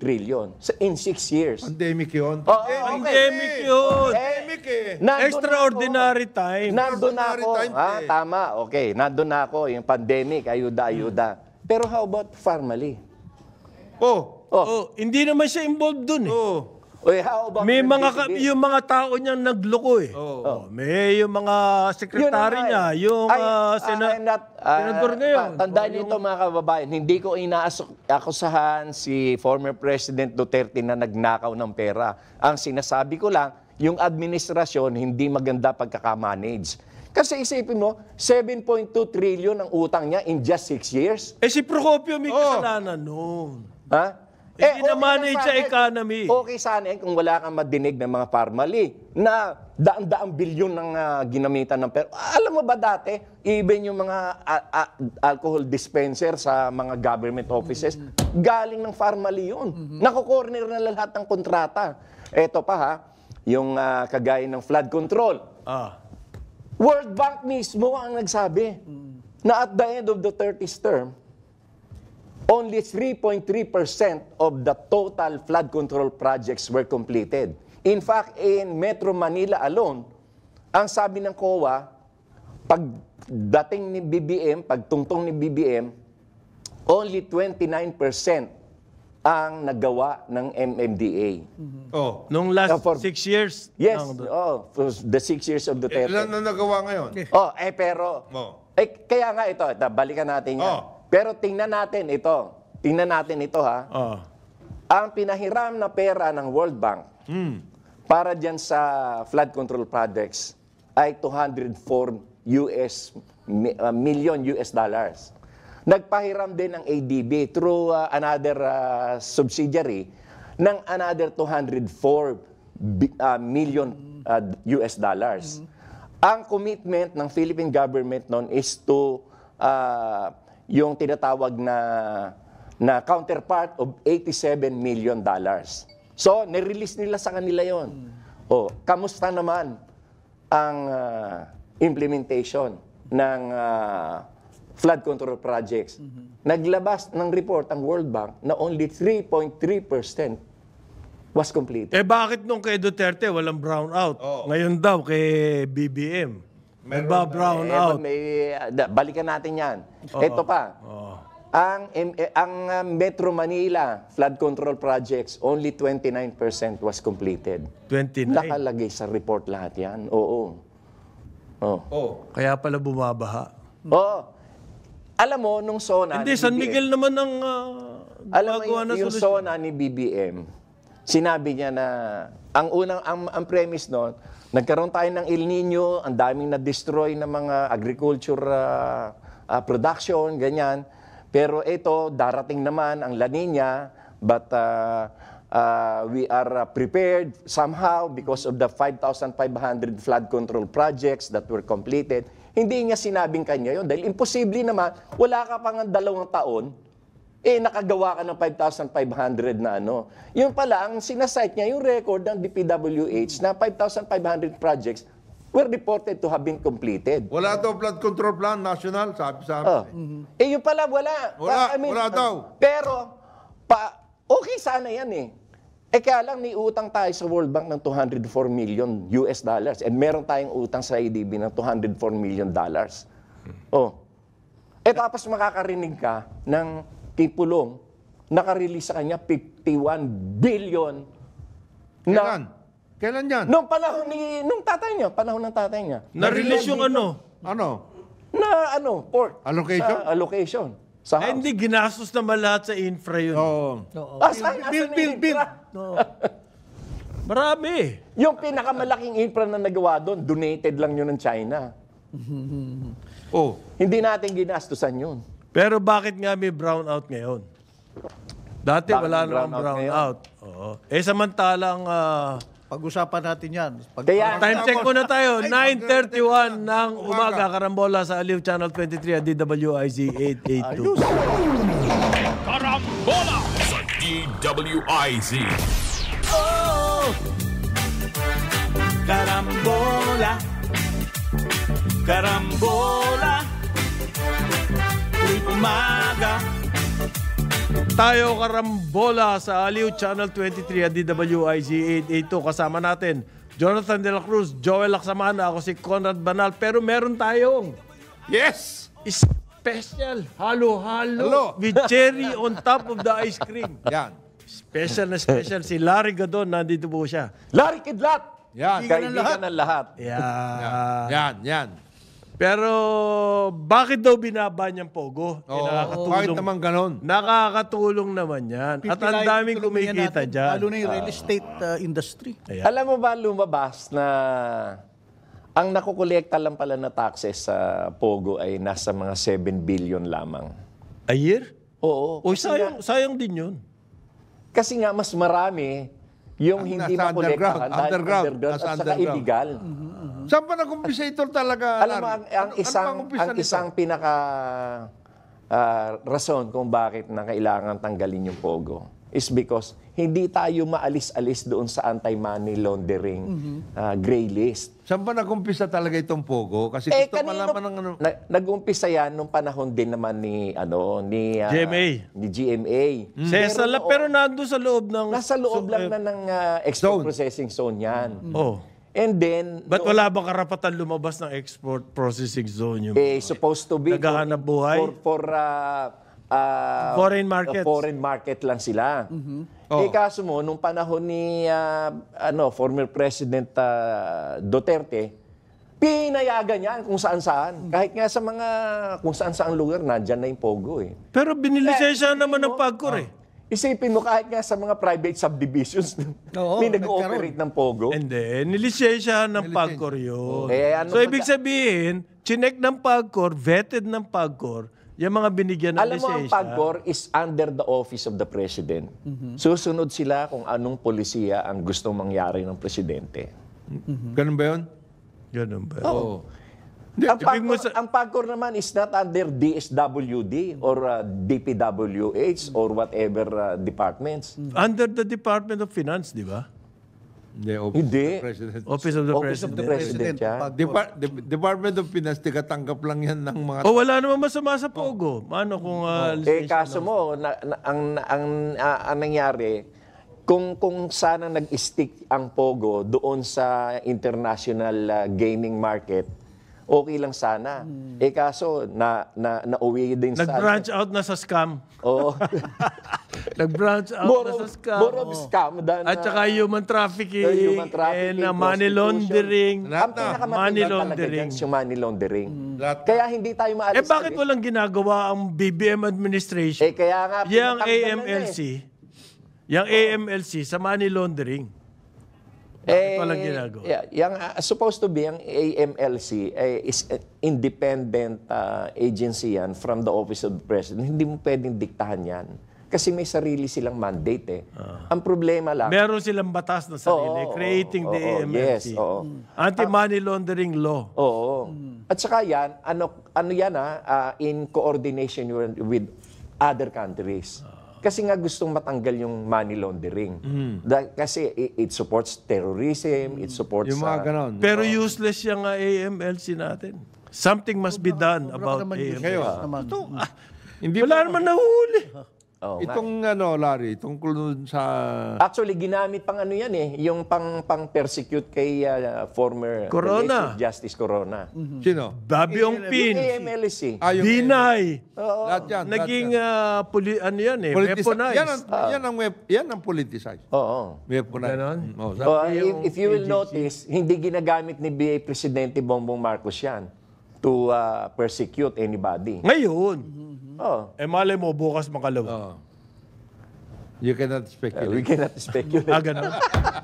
trillion sa in 6 years. Pandemic yun. Oo, okay. Pandemic eh, yun. Pandemic eh. Nandun Extraordinary ako. time. Nandun ako. Time, ah, eh. tama. Okay, nandun na ako. Yung pandemic, ayuda, hmm. ayuda. Hmm. Pero how about family? Oh. Oh. oh. Hindi naman siya involved dun eh. Oh. Oy, how about May mga ka, yung mga tao niya nagloko eh. Oh. Oh. May yung mga sekretary niya, eh. yung ay, uh, sena uh, ngayon. Tandaan niyo ito mga kababayan, hindi ko inaakusahan si former President Duterte na nagnakaw ng pera. Ang sinasabi ko lang, yung administrasyon hindi maganda pagkakamanage. Kasi isipin mo, 7.2 trillion ang utang niya in just 6 years. Eh si Procopio may oh. kasalanan noon. Ha? Eh, okay na manage sa economy. Okay sana eh, kung wala kang madinig ng mga farmally na daan-daang bilyon ng uh, ah, ginamitan ng pero. Alam mo ba dati, even yung mga uh, uh, alcohol dispenser sa mga government offices, mm-hmm. galing ng farmally yun. Mm-hmm. Nakukorner na lahat ng kontrata. Eto pa ha, yung uh, kagaya ng flood control. Ah. World Bank mismo ang nagsabi mm-hmm. na at the end of the 30th term, only 3.3% of the total flood control projects were completed. In fact, in Metro Manila alone, ang sabi ng COA, pagdating ni BBM, pagtungtong ni BBM, only 29% ang nagawa ng MMDA. Mm-hmm. Oh, nung last uh, for, six years? Yes, oh, for the six years of Duterte. Eh, ilan na nagawa ngayon? Oh, eh pero, oh. eh, kaya nga ito balikan natin yan. Oh. Pero tingnan natin ito. Tingnan natin ito ha. Uh. Ang pinahiram na pera ng World Bank mm. para dyan sa flood control projects ay 204 US uh, million US dollars. Nagpahiram din ng ADB through uh, another uh, subsidiary ng another 204 uh, million uh, US dollars. mm Ang commitment ng Philippine government noon is to uh, yung tinatawag na na counterpart of 87 million dollars. So, nirelease nila sa kanila 'yon. Hmm. Oh, kamusta naman ang uh, implementation ng uh, flood control projects? Mm-hmm. Naglabas ng report ang World Bank na only 3.3% was completed. Eh bakit nung kay Duterte walang brownout? Oh. Ngayon daw kay BBM Nagbabrown eh, out. May, balikan natin yan. Oh, Ito pa. Oh. Ang, eh, ang ah, Metro Manila flood control projects, only 29% was completed. 29? Nakalagay sa report lahat yan. Oo. Oh. oh. Kaya pala bumabaha. Oo. Oh. Alam mo, nung SONA... Hindi, San Miguel naman ang uh, Alam mo, yung, yung SONA ni BBM, sinabi niya na ang unang ang, ang premise noon Nagkaroon tayo ng El Nino, ang daming na-destroy ng mga agriculture uh, uh, production, ganyan. Pero ito, darating naman ang La Nina, but uh, uh, we are uh, prepared somehow because of the 5,500 flood control projects that were completed. Hindi niya sinabing kanya yon dahil imposible naman, wala ka pang dalawang taon eh nakagawa ka ng 5,500 na ano. Yun pala, ang sinasite niya, yung record ng DPWH na 5,500 projects were reported to have been completed. Wala daw flood control plan national, sabi sa Oh. Eh yun pala, wala. Wala, wala daw. Pero, pa, okay sana yan eh. Eh kaya lang, ni utang tayo sa World Bank ng 204 million US dollars and meron tayong utang sa IDB ng 204 million dollars. Oh. Eh tapos makakarinig ka ng Pipulong, nakarelease sa kanya 51 billion na Kailan? Kailan yan? Nung panahon ni nung tatay niya, panahon ng tatay niya. Na-release yung ano? Ano? Na ano, port. Allocation? Sa allocation. Sa house. hindi ginastos naman lahat sa infra yun. Oo. Oo. Asan, ah, asan Bill, yung bill, bill. No. [LAUGHS] Marami. Yung pinakamalaking infra na nagawa doon, donated lang yun ng China. Oh. Hindi natin ginastusan yun. Pero bakit nga may brownout ngayon? Dati Bakit wala may namang brownout Oo. Eh samantalang ah, Pag-usapan natin yan. Pag- Kaya- time check muna tayo. 9.31 ng umaga, Karambola sa Aliw Channel 23 at DWIZ 882. Karambola sa DWIZ. Karambola. Karambola umaga tayo karambola sa Aliw Channel 23 at DWIZ 882. Kasama natin Jonathan De La Cruz, Joel Laksamana, ako si Conrad Banal. Pero meron tayong Yes! special halo-halo with cherry on top of the ice cream. Yan. Special na special. Si Larry Gadon, nandito po siya. Larry Kidlat! Yan. Kaibigan ng lahat. Yan. Yan, yan. Pero bakit daw binaba niyang pogo? Eh, Oo. Bakit nakakatulong. naman ganon? Nakakatulong naman yan. At ang daming kumikita dyan. Lalo na yung real ah. estate uh, industry. Yeah. Alam mo ba lumabas na ang nakukolekta lang pala na taxes sa Pogo ay nasa mga 7 billion lamang. A year? Oo. O kasi, sayang, nga, sayang din yun. kasi nga mas marami yung Ang hindi nasa underground, underground, underground at nasa saka underground. illegal. Mhm. Saan pa nag-umpisa ito talaga? Alam mo, ang, ang ano, ano isang, ano ang isang pinaka uh, rason kung bakit na kailangan tanggalin yung POGO is because hindi tayo maalis-alis doon sa anti-money laundering mm-hmm. uh, ah, gray list. Saan pa nag-umpisa talaga itong pogo? Kasi eh, gusto malaman ng ano... Na, nag-umpisa yan nung panahon din naman ni ano ni uh, ah, GMA. Ni GMA. Mm-hmm. Pero, pero, oh. pero nandoon sa loob ng Nasa loob so, lang na ng uh, export zone. processing zone yan. Mm-hmm. Oh. And then... But no, wala ba karapatan lumabas ng export processing zone yung eh, supposed to be. Naghahanap buhay? For, for uh, uh, foreign market. Foreign market lang sila. Mm-hmm. Eh, oh. Eh kaso mo, nung panahon ni uh, ano, former President uh, Duterte, pinayagan yan kung saan-saan. Mm. Kahit nga sa mga kung saan-saan lugar, nandyan na yung Pogo eh. Pero binilisensya eh, naman ng Pagkor eh. Ah. Isipin mo kahit nga sa mga private subdivisions [LAUGHS] Oo, may nag-ooperate ng Pogo. And then, nilisensya ng Pagcor yun. Eh, ano so, ibig sabihin, chinek ng Pagcor, vetted ng Pagcor, yung mga binigyan ng Alam mo, ang lisensya. Pagcor is under the office of the president. Mm-hmm. Susunod sila kung anong polisiya ang gusto mangyari ng presidente. Mm-hmm. Ganun ba yun? Ganun ba? Oo ang, pagkor, sa... ang pagkor naman is not under DSWD or uh, DPWH or whatever uh, departments. Mm. Under the Department of Finance, di ba? The Office Hindi. Of the President. Office of the Office President. Of the President. President Depar De Department of Finance, tikatanggap lang yan ng mga... oh, wala namang masama sa Pogo. Ano kung... Uh, oh. Eh, kaso mo, na, na, ang, ang, uh, ang nangyari, kung kung sana nag-stick ang Pogo doon sa international uh, gaming market, okay lang sana. Hmm. Eh kaso, na, na, na-uwi din sa... Nag-branch out na sa scam. Oo. [LAUGHS] Nag-branch out more na of, sa scam. More of scam than... At saka human trafficking. Uh, human trafficking. And eh, money laundering. Lahat na. Money laundering. Yung money laundering. Hmm. kaya hindi tayo maalis. Eh bakit agad? walang ginagawa ang BBM administration? Eh kaya nga. Yung AMLC. Eh. Yung oh. AMLC sa money laundering. Eh, walang ginagawa? Yeah, yung, uh, supposed to be, ang AMLC eh, is an independent uh, agency yan from the Office of the President. Hindi mo pwedeng diktahan yan. Kasi may sarili silang mandate eh. Uh, ang problema lang... Meron silang batas na sarili, oh, creating oh, the oh, AMLC. Yes, oh. Anti-money laundering law. Oo. oh. Mm. At saka yan, ano, ano yan ah, uh, in coordination with other countries. Uh, kasi nga gustong matanggal yung money laundering. Mm. Da, kasi it, it supports terrorism, mm. it supports... Yung mga uh, Pero uh, useless yung uh, ah, AMLC natin. Something must be done about AMLC. Ngayon, ah. Ito, ah, hindi Wala naman nahuli. Uh-huh. Oo, itong ano, Larry, tungkol nun sa... Actually, ginamit pang ano yan eh, yung pang, pang persecute kay uh, former Corona. Justice Corona. Mm-hmm. Sino? Bobby Ongpin. AMLC. Ah, Lahat yan. Naging yan. Uh, puli, ano yan eh, Politicized. Yan ang, ah. yan ang, wep- yan ang politicized. Oo. Weaponized. Ganon? Mm, oh, oh if, if you will notice, hindi ginagamit ni BA Presidente Bongbong Marcos yan to uh, persecute anybody. Ngayon, mm-hmm. Oh. Eh malay mo, bukas makalawa. Oh. You cannot speculate. we cannot speculate. ah, ganun.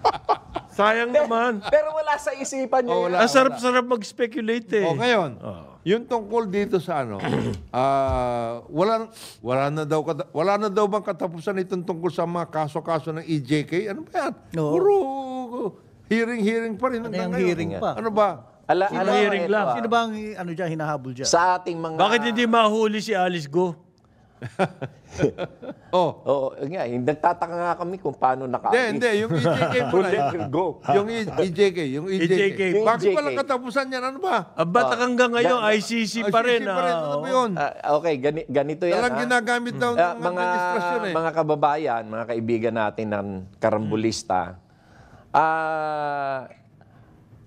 [LAUGHS] Sayang Pe- naman. Pero wala sa isipan niya. Oh, wala, Ang ah, sarap-sarap mag-speculate eh. O oh, ngayon, oh. yung tungkol dito sa ano, [CLEARS THROAT] ah wala, wala, na daw, kata- wala na daw bang katapusan itong tungkol sa mga kaso-kaso ng EJK? Ano ba yan? Oo. Puro hearing-hearing pa rin. Ano hanggang yung hearing pa? Ano ba? Ala, Sino, ano hearing lang. Sino ba bang ano diyan hinahabol diyan? Sa ating mga Bakit hindi mahuli si Alice Go? [LAUGHS] oh. Oh, nga, eh, nagtataka nga kami kung paano naka Hindi, hindi, yung EJK po [LAUGHS] Go. Yung EJK, e yung EJK. EJK. Bakit pala e katapusan yan? Ano ba? Ah, ba't ah, hanggang ngayon, ICC pa rin. ICC pa rin, ah, ano ba yun? Uh, okay, gani, ganito yan. Talagang ginagamit daw ng uh, mga, administrasyon eh. Mga kababayan, mga kaibigan natin ng karambulista, hmm. ah, uh,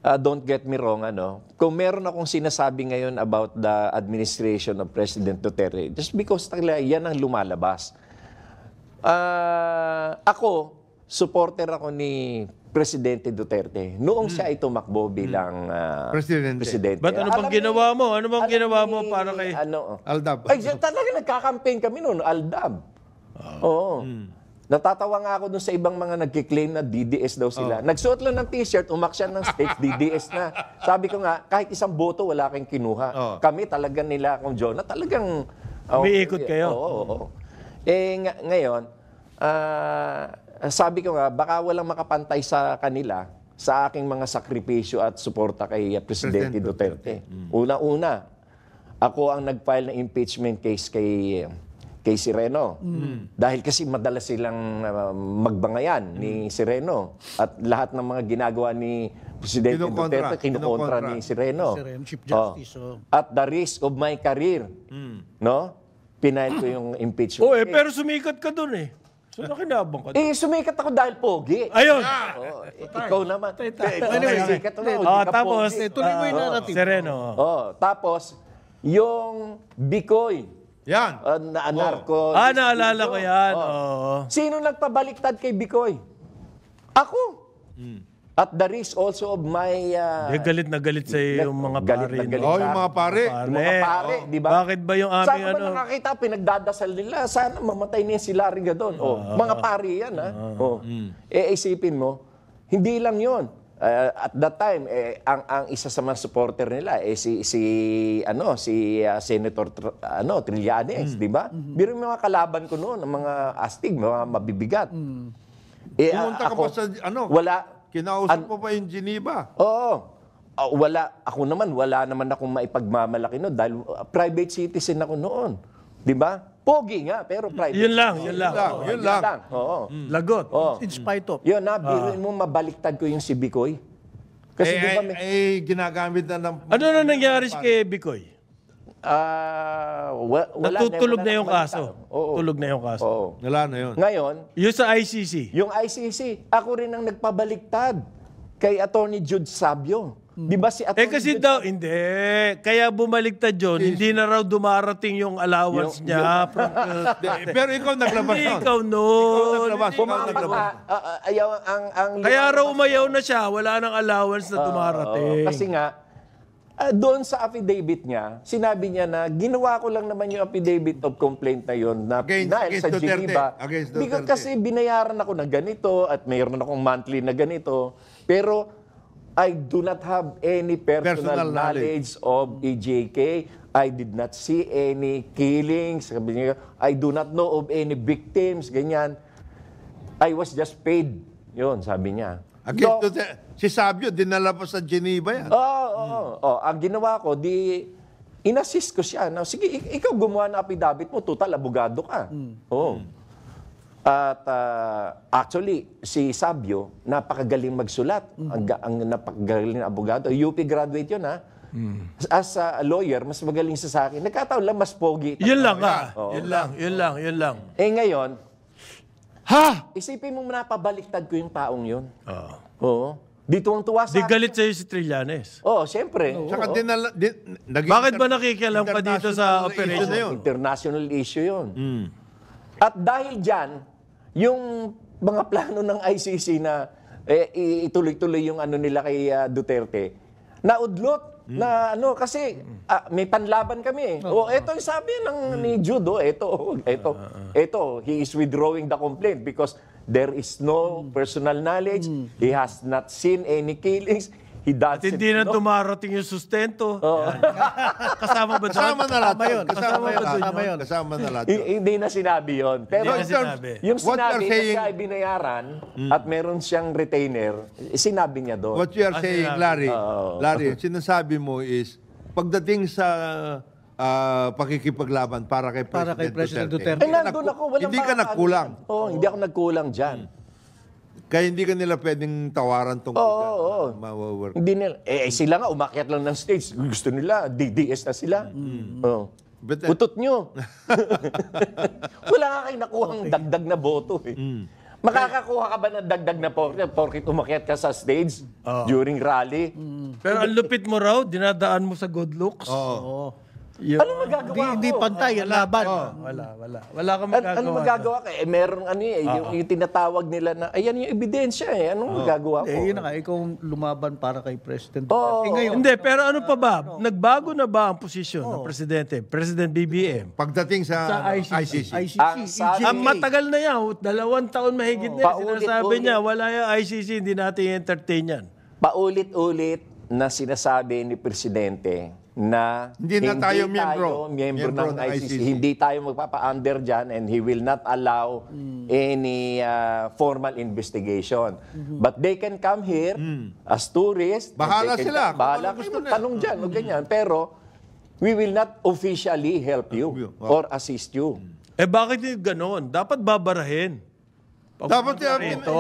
uh, don't get me wrong, ano, kung meron akong sinasabi ngayon about the administration of President Duterte, just because talaga yan ang lumalabas. Uh, ako, supporter ako ni Presidente Duterte noong hmm. siya ay tumakbo hmm. bilang uh, presidente. presidente. But ano bang ginawa mo? Ano bang ginawa mo para kay ano, Aldab? Ay, talaga nagkakampaign kami noon, Aldab. Oh. Oo. Hmm. Natatawa nga ako dun sa ibang mga nagkiklaim na DDS daw sila. Oh. Nagsuot lang ng t-shirt, umaksyan ng stage, [LAUGHS] DDS na. Sabi ko nga, kahit isang boto wala kang kinuha. Oh. Kami talaga nila kung Jonah, talagang... Oh, Umiikot kayo. Oo, oo, oo. Eh, ng- ngayon, uh, sabi ko nga, baka walang makapantay sa kanila sa aking mga sakripisyo at suporta kay Presidente President Duterte. Duterte. Mm. Una-una, ako ang nag-file ng impeachment case kay kay Sireno. Mm. Dahil kasi madalas silang uh, magbangayan mm. ni Sireno at lahat ng mga ginagawa ni Presidente Duterte kinukontra ni Sireno. Sireno Chief Justice. Oh. So. At the risk of my career, mm. no? Pinail ko yung impeachment. Oh, eh, pero sumikat ka doon eh. So nakinabang ka doon. Eh, sumikat ako dahil pogi. Ayun. Ah, oh, eh, ikaw naman. Anyway, sumikat ako. Oh, tapos, eh, tuloy mo yung ah. narrative. Sereno. Oh. oh, tapos, yung Bikoy. Yan. Uh, na anarko. Oh. Ah, naalala ko yan. Oh. Oo. Sino nagpabaliktad kay Bicoy? Ako. Mm. At the risk also of my... Uh, Eh, galit na galit sa yung mga Galit na pare. galit. no? Oh, yung mga pare. Yung mga pare, oh. di ba? Bakit ba yung aming Saan ano? ba nakakita, pinagdadasal nila, sana mamatay niya si Larry Gadon. Oh, ah. mga pare yan, ha? Oh. Hmm. Eh, isipin mo, hindi lang yon Uh, at that time eh ang ang isa sa mga supporter nila eh si si ano si uh, Senator Tr ano Trillanes, mm. di ba? Mm-hmm. mga kalaban ko noon, mga astig, mga mabibigat. Mm. Eh, Pumunta ako, ka pa sa ano? Wala. Kinausap mo pa yung Geneva? Oo. Uh, wala ako naman wala naman akong maipagmamalaki no dahil uh, private citizen ako noon. 'Di ba? Pogi nga, pero mm. private. Yun lang, yun lang. lang, yun lang. Oo. Mm. Mm. Lagot. Oo. In spite of. Yun na, biruin ah. mo, mabaliktad ko yung si Bicoy. Kasi eh, di ba may... Eh, ginagamit na ng... Ano na nangyari kay Bicoy? Ah, wa- wala Natutulog na, wala yung kaso. Oo. Tulog na yung kaso. Oo. Wala na yun. Ngayon, Yung sa ICC. yung ICC, ako rin ang nagpabaliktad kay Attorney Jude Sabio. Di ba si eh, Atty. Eh kasi Judge, daw, hindi. Kaya bumaligtad yun. Eh, hindi na raw dumarating yung allowance Yung- niya. from, [LAUGHS] uh, Pero ikaw naglabas hindi nun. ikaw no. Ikaw naglabas. Ah, ah, ayaw ang... ang Kaya raw umayaw na siya. Wala nang allowance na ah, dumarating. Oo, kasi nga, ah, doon sa affidavit niya, sinabi niya na ginawa ko lang naman yung affidavit of complaint na yun na Against- sa Duterte. Geneva. Against Duterte. kasi binayaran ako na ganito at mayroon akong monthly na ganito. Pero I do not have any personal, personal knowledge. of EJK. I did not see any killings. Sabi niya, I do not know of any victims. Ganyan. I was just paid. Yun, sabi niya. Again, no, the, si Sabio, dinala pa sa Geneva yan. Oo, oh, hmm. oh, oh, Ang ginawa ko, di inassist ko siya. No? Sige, ikaw gumawa ng affidavit mo. Total, abogado ka. Hmm. Oo. Oh. Hmm. At uh, actually, si Sabio, napakagaling magsulat. mm Ang, ang napakagaling na abogado. UP graduate yun, ha? Ah. Mm. As a lawyer, mas magaling siya sa akin. Nagkataon lang, mas pogi. Yun lang, ah. Oo. Yun lang, yun lang, yun lang. Eh ngayon, ha? Isipin mo, napabaliktad ko yung taong yun. Ah. Oo. Oo. Dito ang tuwa sa Di akin. galit sa'yo si Trillanes. Oo, siyempre. Tsaka dinala, din, naging Bakit ba nakikialam ka dito sa operation na yun. International issue yun. Mm. At dahil dyan, yung mga plano ng ICC na eh, ituloy-tuloy yung ano nila kay uh, Duterte, naudlot mm. na ano kasi uh, may panlaban kami eh. Oh, oh ito yung sabi ng mm. ni Judo, ito, ito, ito, ah, he is withdrawing the complaint because there is no hmm. personal knowledge, mm. he has not seen any killings, he At doesn't hindi na know. dumarating yung sustento. Oo. Kasama ba doon? Kasama na lahat. Kasama yun. Kasama, Kasama yun. Kasama na lahat. yun. Hindi na sinabi yon. Pero na sinabi. yung What sinabi na saying- siya ay binayaran hmm. at meron siyang retainer, sinabi niya doon. What you are ah, saying, sinabi. Larry, Larry, sinasabi mo is, pagdating sa ah, pakikipaglaban para kay President, Para kay President Duterte. Eh, nandun ako. Walang hindi ka makakalimutan. nagkulang. Oo, hindi ako nagkulang dyan. Hmm. Kaya hindi ka nila pwedeng tawaran tong Oo, oo, oo. mawawork. Hindi nila. Eh, eh, sila nga, umakyat lang ng stage. Gusto nila, DDS na sila. Mm-hmm. Oo. But that- eh, Utot nyo. [LAUGHS] Wala nga kayo nakuhang dagdag na boto eh. Mm. Makakakuha ka ba ng dagdag na porke? Porkit umakyat ka sa stage during rally? Mm. Pero ang lupit mo raw, dinadaan mo sa good looks. Oo. Yung, ano magagawa di, ko? Hindi pantay, wala, laban. Oh, wala, wala. Wala kang magagawa. An, ano magagawa ko? Eh, meron ano eh, yung, yung, tinatawag nila na, ayan yung ebidensya eh. Anong oh. magagawa ko? Eh, yun na nga, ikaw lumaban para kay President. Oh. Eh, ngayon, hindi, pero ano pa ba? No. Nagbago na ba ang posisyon oh. ng Presidente? President BBM? Pagdating sa, sa ICC. ICC. ICC. Ang, ah, e sa, ang matagal na yan, dalawang taon mahigit oh. na yan. Sinasabi niya, wala yung ICC, hindi natin entertain yan. Paulit-ulit na sinasabi ni Presidente na hindi na tayo hindi miyembro, tayo miyembro, miyembro ng, ng ICC. ICC. Hindi tayo magpapa-under dyan and he will not allow mm. any uh, formal investigation. Mm-hmm. But they can come here mm. as tourists. Bahala sila. bahala. Gusto tanong dyan mm-hmm. o ganyan. Pero we will not officially help you wow. or assist you. Mm. Eh bakit yung ganon? Dapat babarahin. Pag dapat yan. Ito.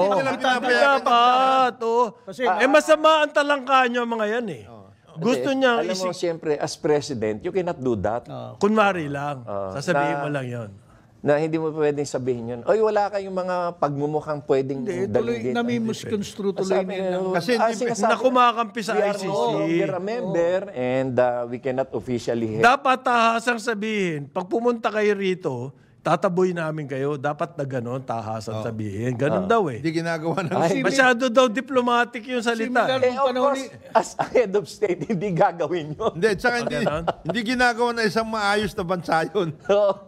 Dapat. Oh. Kasi, ah, eh ah. masama ang talangka nyo mga yan eh. Oh. Gusto niya... Alam mo, isi- siyempre, as president, you cannot do that. Uh, Kunwari lang. Uh, Sasabihin na, mo lang yon na hindi mo pwedeng sabihin yun. Oy, wala kayong mga pagmumukhang pwedeng hindi, dalhin. Tuloy, nami-misconstrue tuloy nila. Uh, Kasi ah, na kumakampi sa ICC. Oh, we are a member oh. and uh, we cannot officially... Help. Dapat tahasang ah, sabihin, pag pumunta kayo rito, tataboy namin kayo. Dapat na gano'n, tahasan oh. sabihin. Gano'n oh. daw eh. Hindi ginagawa ng Ay, Masyado daw diplomatic yung salita. eh, of course, as a head of state, hindi gagawin yun. Hindi, tsaka hindi, ah, hindi ginagawa na isang maayos na bansa yun.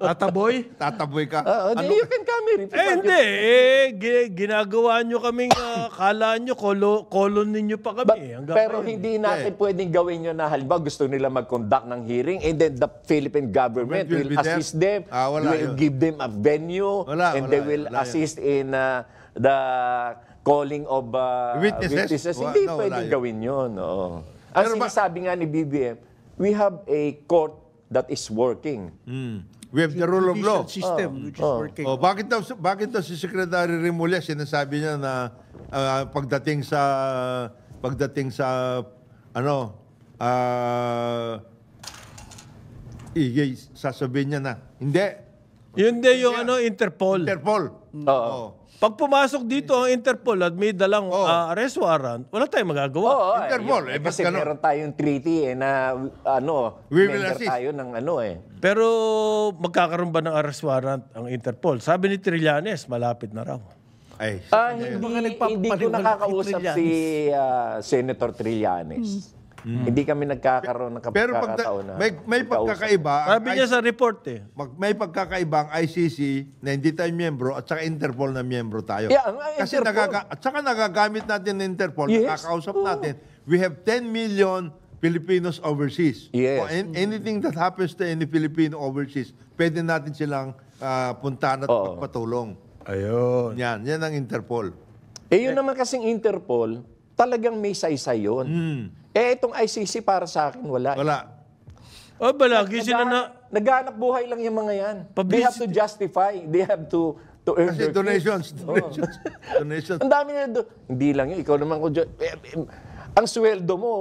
tataboy? Tataboy ka. Uh, ano? You can come here. Eh, hindi. Eh, ginagawa nyo kaming, uh, [COUGHS] kala nyo, kolo, kolon ninyo pa kami. But, eh, pero hindi natin eh. pwedeng gawin yun na halimbawa gusto nila mag-conduct ng hearing and then the Philippine government will, will assist there. them. Ah, wala will yun. give give them a venue wala, and wala, they will wala, assist wala. in uh, the calling of uh, witnesses. witnesses. Wala, Hindi no, pwedeng gawin yun. Oo. Ang Pero sinasabi nga ni BBM, we have a court that is working. Mm. We have the rule of law. system oh, which is oh. working. Oh, bakit daw bakit daw si Secretary Remulla sinasabi niya na uh, pagdating sa pagdating sa ano uh, sasabihin niya na hindi yun din yung ano, Interpol. Interpol. Oo. Pag pumasok dito ang Interpol at may dalang Oo. ah, arrest warrant, wala tayong magagawa. Oo, eh, Interpol, yun. eh, kasi ba't ganun? meron tayong treaty eh, na ano, We will assist. tayo ng ano eh. Pero magkakaroon ba ng arrest warrant ang Interpol? Sabi ni Trillanes, malapit na raw. Ay, Ah, hindi, hindi ko nakakausap si ah, Senator Trillanes. Hmm. Mm. Hindi kami nagkakaroon ng Pero pagka, na may, may pagkakaiba. Sabi niya sa report eh. mag- may pagkakaiba ang ICC na hindi tayo miyembro at saka Interpol na miyembro tayo. Yeah, Kasi nagaga- at saka nagagamit natin ng Interpol, Yes. nakakausap oh. natin. We have 10 million Filipinos overseas. Yes. So, oh, an- anything that happens to any Filipino overseas, pwede natin silang ah, puntahan at Oo. pagpatulong. Ayun. Yan, yan ang Interpol. Eh, yun naman kasing Interpol, talagang may saysay yun. Mm. Eh, itong ICC para sa akin, wala. Wala. Oh, balagi sila na... Naghanap buhay lang yung mga yan. Publicity. They have to justify. They have to to earn Kasi donations, kids. [LAUGHS] donations, oh. donations. Ang dami nila do- Hindi lang yun. Ikaw naman ko eh, eh, ang sweldo mo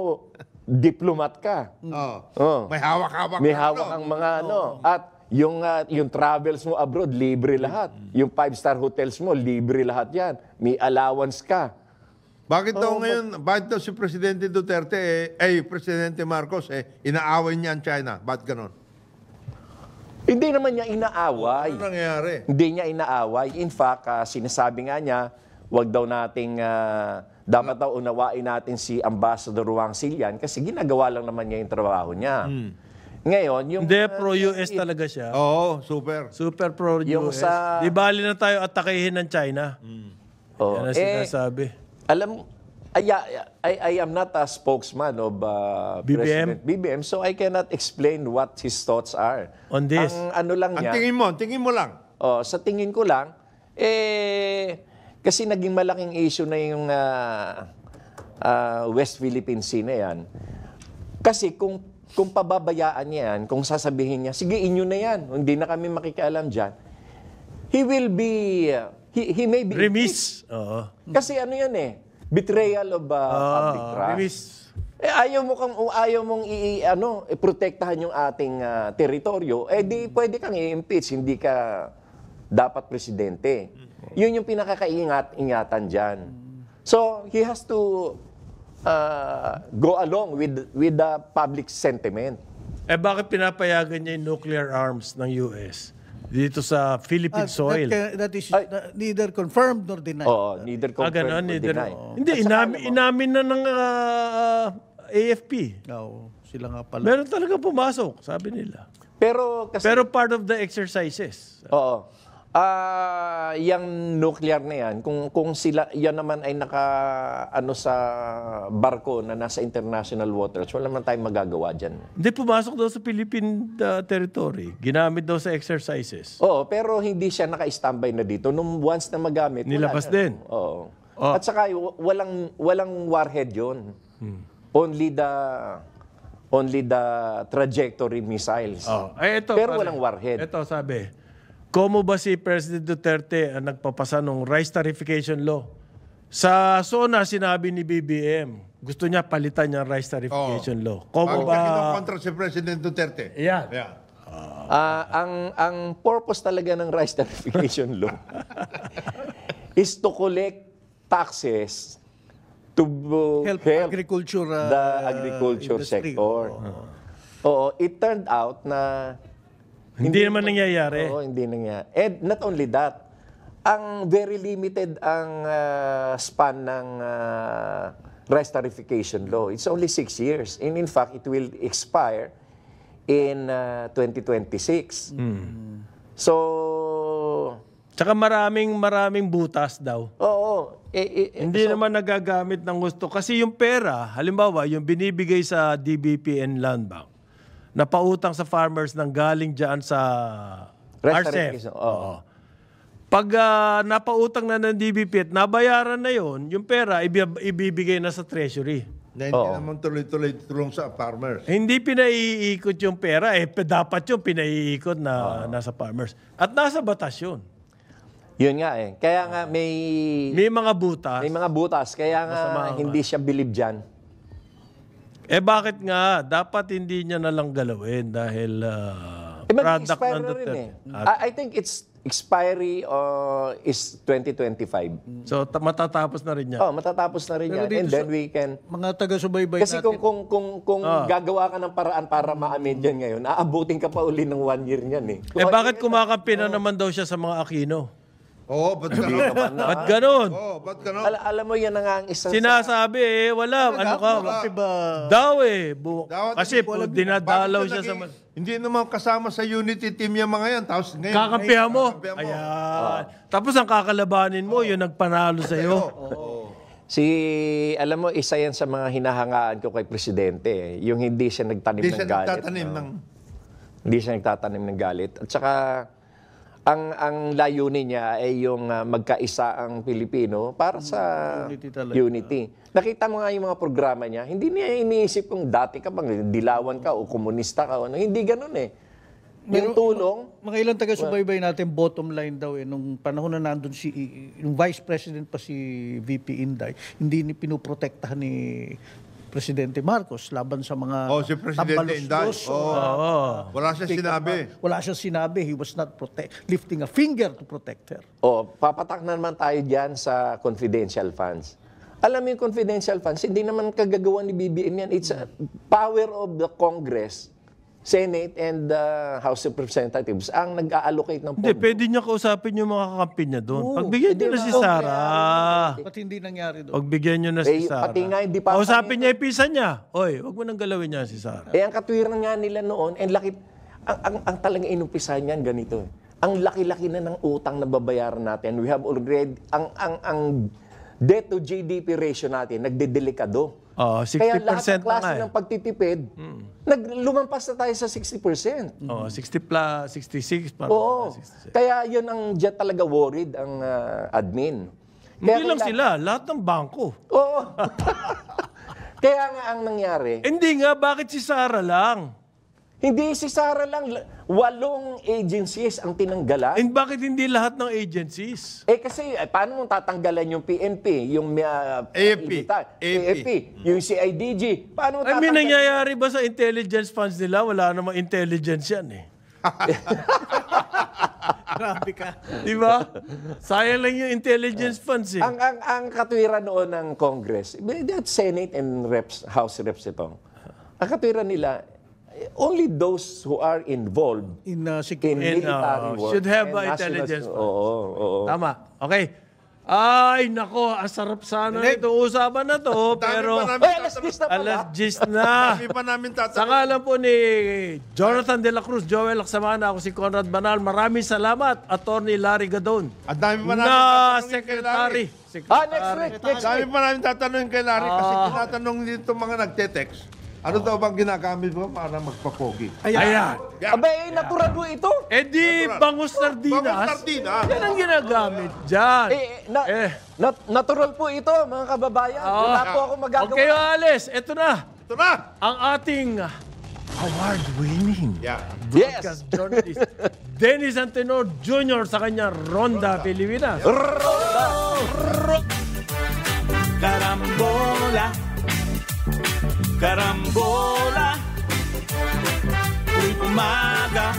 diplomat ka. Oh. oh. May hawak-hawak. May hawak ano. ang mga oh. ano. At yung uh, yung travels mo abroad libre lahat. Mm-hmm. Yung five star hotels mo libre lahat 'yan. May allowance ka. Bakit daw so, ngayon, bakit daw si Presidente Duterte, eh, eh, Presidente Marcos, eh, inaaway niya ang China? Bakit ganon? Hindi naman niya inaaway. Ano nangyayari? Hindi niya inaaway. In fact, uh, sinasabi nga niya, wag daw nating, uh, dapat daw unawain natin si Ambassador Wang Silian kasi ginagawa lang naman niya yung trabaho niya. Hmm. Ngayon, yung... Hindi, pro-US uh, eh, talaga siya. Oo, oh, super. Super pro-US. Sa... Di bali na tayo atakehin ng China. Mm. Oh, Yan ang eh, sinasabi. Alam, I, I, I am not a spokesman of uh, BBM? President BBM, so I cannot explain what his thoughts are. On this? Ang ano lang Ang niya, tingin mo, tingin mo lang. oh, sa tingin ko lang, eh, kasi naging malaking issue na yung ah, ah, West Philippine Sea na yan. Kasi kung, kung pababayaan niya yan, kung sasabihin niya, sige, inyo na yan, hindi na kami makikialam dyan, he will be uh, he, he may be... Remiss. Oo. Kasi ano yan eh, betrayal of uh, ah, public trust. remiss. Eh, ayaw mo kang uh, ayaw mong i ano, eh, protektahan yung ating ah, teritoryo, eh di pwede kang i-impeach, hindi ka dapat presidente. Yun yung pinakakaingat-ingatan diyan. So, he has to uh, go along with with the public sentiment. Eh bakit pinapayagan niya yung nuclear arms ng US? Dito sa Philippine uh, soil. That, can, that is Ay, neither confirmed nor denied. Oo, neither confirmed ah, ganun, nor neither, denied. Oh. Hindi, inami, inamin na ng uh, ah, AFP. Ah, Oo, sila nga pala. Meron talaga pumasok, sabi nila. Pero kasi... Pero part of the exercises. Oo. Ah, yung nuclear na yan, kung kung sila yan naman ay naka ano sa barko na nasa international waters, wala naman tayong magagawa diyan. Hindi pumasok daw sa Philippine uh, territory. Ginamit daw sa exercises. Oo, pero hindi siya naka-standby na dito nung once na magamit. Nilabas wala, din. Oo. Oh. At saka walang walang warhead 'yon. Hmm. Only the only the trajectory missiles. Oh. Ah. Ay, eh, ito, Pero pare, walang warhead. Ito sabi, Como ba si President Duterte ang nagpapasa ng rice tarification law? Sa SONA, sinabi ni BBM, gusto niya palitan yung rice tarification oh. law. Como Bakit ba... Bakit kontra si President Duterte? Yan. Yeah. Uh, uh, ang, ang purpose talaga ng rice tarification law [LAUGHS] is to collect taxes to uh, help, help agriculture, uh, the agriculture industry. sector. Oh. Oo, it turned out na hindi, hindi naman nangyayari. Oo, hindi nangyayari. And not only that, ang very limited ang uh, span ng uh, ah, rice tarification law. It's only six years. And in fact, it will expire in uh, 2026. Mm. So... Tsaka maraming maraming butas daw. Oo. Eh, eh, eh, Hindi so, naman nagagamit ng gusto. Kasi yung pera, halimbawa, yung binibigay sa DBP and Land Bank, napautang sa farmers ng galing dyan sa RCEP. Oo. Pag uh, napautang na ng DBP at nabayaran na yon, yung pera ibibigay na sa treasury. Na hindi Oo. naman tuloy-tuloy tulong sa farmers. Hindi pinaiikot yung pera. Eh, dapat yung pinaiikot na Oo. nasa farmers. At nasa batas yun. Yun nga eh. Kaya nga may... May mga butas. May mga butas. Kaya nga Masama ang- hindi siya believe dyan. Eh bakit nga? Dapat hindi niya na lang galawin dahil uh, eh, product ng detergent. Eh. I think it's expiry uh, is 2025. Mm. So matatapos na rin yan. Oh, matatapos na rin Pero yan. And then we can mga taga-subaybay Kasi natin. kung kung kung kung oh. Ah. gagawa ka ng paraan para ma-amend yan ngayon, aabutin ka pa uli ng one year niyan eh. eh kung eh bakit kumakampi na oh. naman daw siya sa mga Aquino? Oo, oh, ba't ganon? Hindi ka Ba't ganon? Oo, oh, ba't ganon? Al alam mo, yan na nga ang isang... Sinasabi eh, wala. Ano, ano ka? Diba? Daw eh. Bu Daw, kasi po, dinadalaw siya sa... hindi naman kasama sa unity team yung mga yan. Tapos ngayon... Kakampihan mo. Kakampihan Ayan. Oh. Tapos ang kakalabanin mo, oh. yung nagpanalo sa'yo. Oo. Oh. Si, alam mo, isa yan sa mga hinahangaan ko kay Presidente. Eh. Yung hindi siya nagtanim hindi ng siya galit. Hindi siya nagtatanim ng... Hindi siya nagtatanim ng galit. At saka, ang ang layunin niya ay yung uh, magkaisa ang Pilipino para sa unity. unity. Nakita mo nga yung mga programa niya, hindi niya iniisip kung dati ka bang dilawan ka o komunista ka o ano. Hindi ganoon eh. Yung tulong... Mga ilang taga-subaybay natin, bottom line daw eh, nung panahon na nandun si, yung vice president pa si VP Inday, hindi ni pinoprotektahan ni Presidente Marcos laban sa mga Oh, si Presidente Inday. tambalustos. Oh. Wala siya pick up, sinabi. ah, Wala siya sinabi. He was not protect, lifting a finger to protect her. Oh, papatak na naman tayo dyan sa confidential funds. Alam mo yung confidential funds, hindi naman kagagawa ni BBM yan. It's a power of the Congress Senate and uh, House of Representatives ang nag-allocate ng pondo. Hindi, pwede niya kausapin yung mga kakampi niya doon. Pagbigyan niyo na si okay. Sarah. Ba't hindi nangyari doon? Pagbigyan niyo na si Eh, Sarah. pati nga, hindi pa- Kausapin niya, ipisa niya. Oy, wag mo nang galawin niya si Sarah. Eh, ang katwiran nga nila noon, and laki, ang, ang, ang talaga inumpisahan niyan ganito. Ang laki-laki na ng utang na babayaran natin. We have already, ang, ang, ang debt to GDP ratio natin, nagdedelikado. Oh, 60% Kaya lahat ng klase ng eh. pagtitipid, mm. nag, na tayo sa 60%. Oh, 60 plus, 66. Parang Oo. 66. Kaya yun ang dyan talaga worried ang uh, admin. Kaya Hindi lang sila, lahat ng bangko. Oo. [LAUGHS] Kaya nga ang nangyari. Hindi nga, bakit si Sara lang? Hindi si Sara lang. Walong agencies ang tinanggalan. And bakit hindi lahat ng agencies? Eh kasi eh, paano mong tatanggalan yung PNP, yung uh, AFP, AFP, yung CIDG? Paano I mean, nangyayari ba sa intelligence funds nila? Wala namang intelligence yan eh. [LAUGHS] Grabe ka. Di ba? Sayang lang yung intelligence ah. funds eh. Ang, ang, ang katwiran noon ng Congress, that's Senate and Reps, House Reps itong, ang katwiran nila, only those who are involved in, uh, in security. military uh, work should have, and uh, intelligence Oo, oo, oo. Tama. Okay. Ay, nako, ang sarap sana Hindi. ito usapan na to, pero pa namin alas 10 na pala. alas 10 na. Dami pa namin Sa ngalan po ni Jonathan De La Cruz, Joel Laksamana, ako si Conrad Banal. Maraming salamat, Attorney Larry Gadon. At dami pa namin Na tatanungin secretary. Ah, next week, next Dami pa namin tatanungin kay Larry kasi ah. tinatanong dito mga nagte ano daw bang ginagamit mo para magpapogi? Ayan. Abay, eh, natural po ito. Eh di, bangus Bangus sardinas. Yan ang ginagamit dyan. Eh, eh, na, Eh. nat- natural po ito, mga kababayan. Oo. Ah. Wala po ako magagawa. Okay, kayo Ito na. Ito na. Ang ating award-winning Yeah. yes. broadcast journalist, [LAUGHS] Dennis Antenor Jr. sa kanya Ronda Pilipinas. Ronda. Carambola. Karambola Tuwing umaga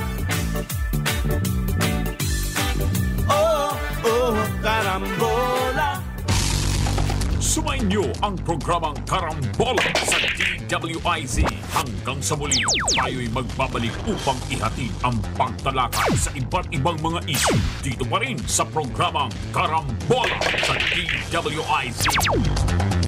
Oh, oh, karambola Sumayin niyo ang programang Karambola sa DWIZ. Hanggang sa muli, tayo'y magbabalik upang ihatid ang pagtalakay sa iba't ibang mga isyu. Dito pa rin sa programang Karambola sa DWIZ.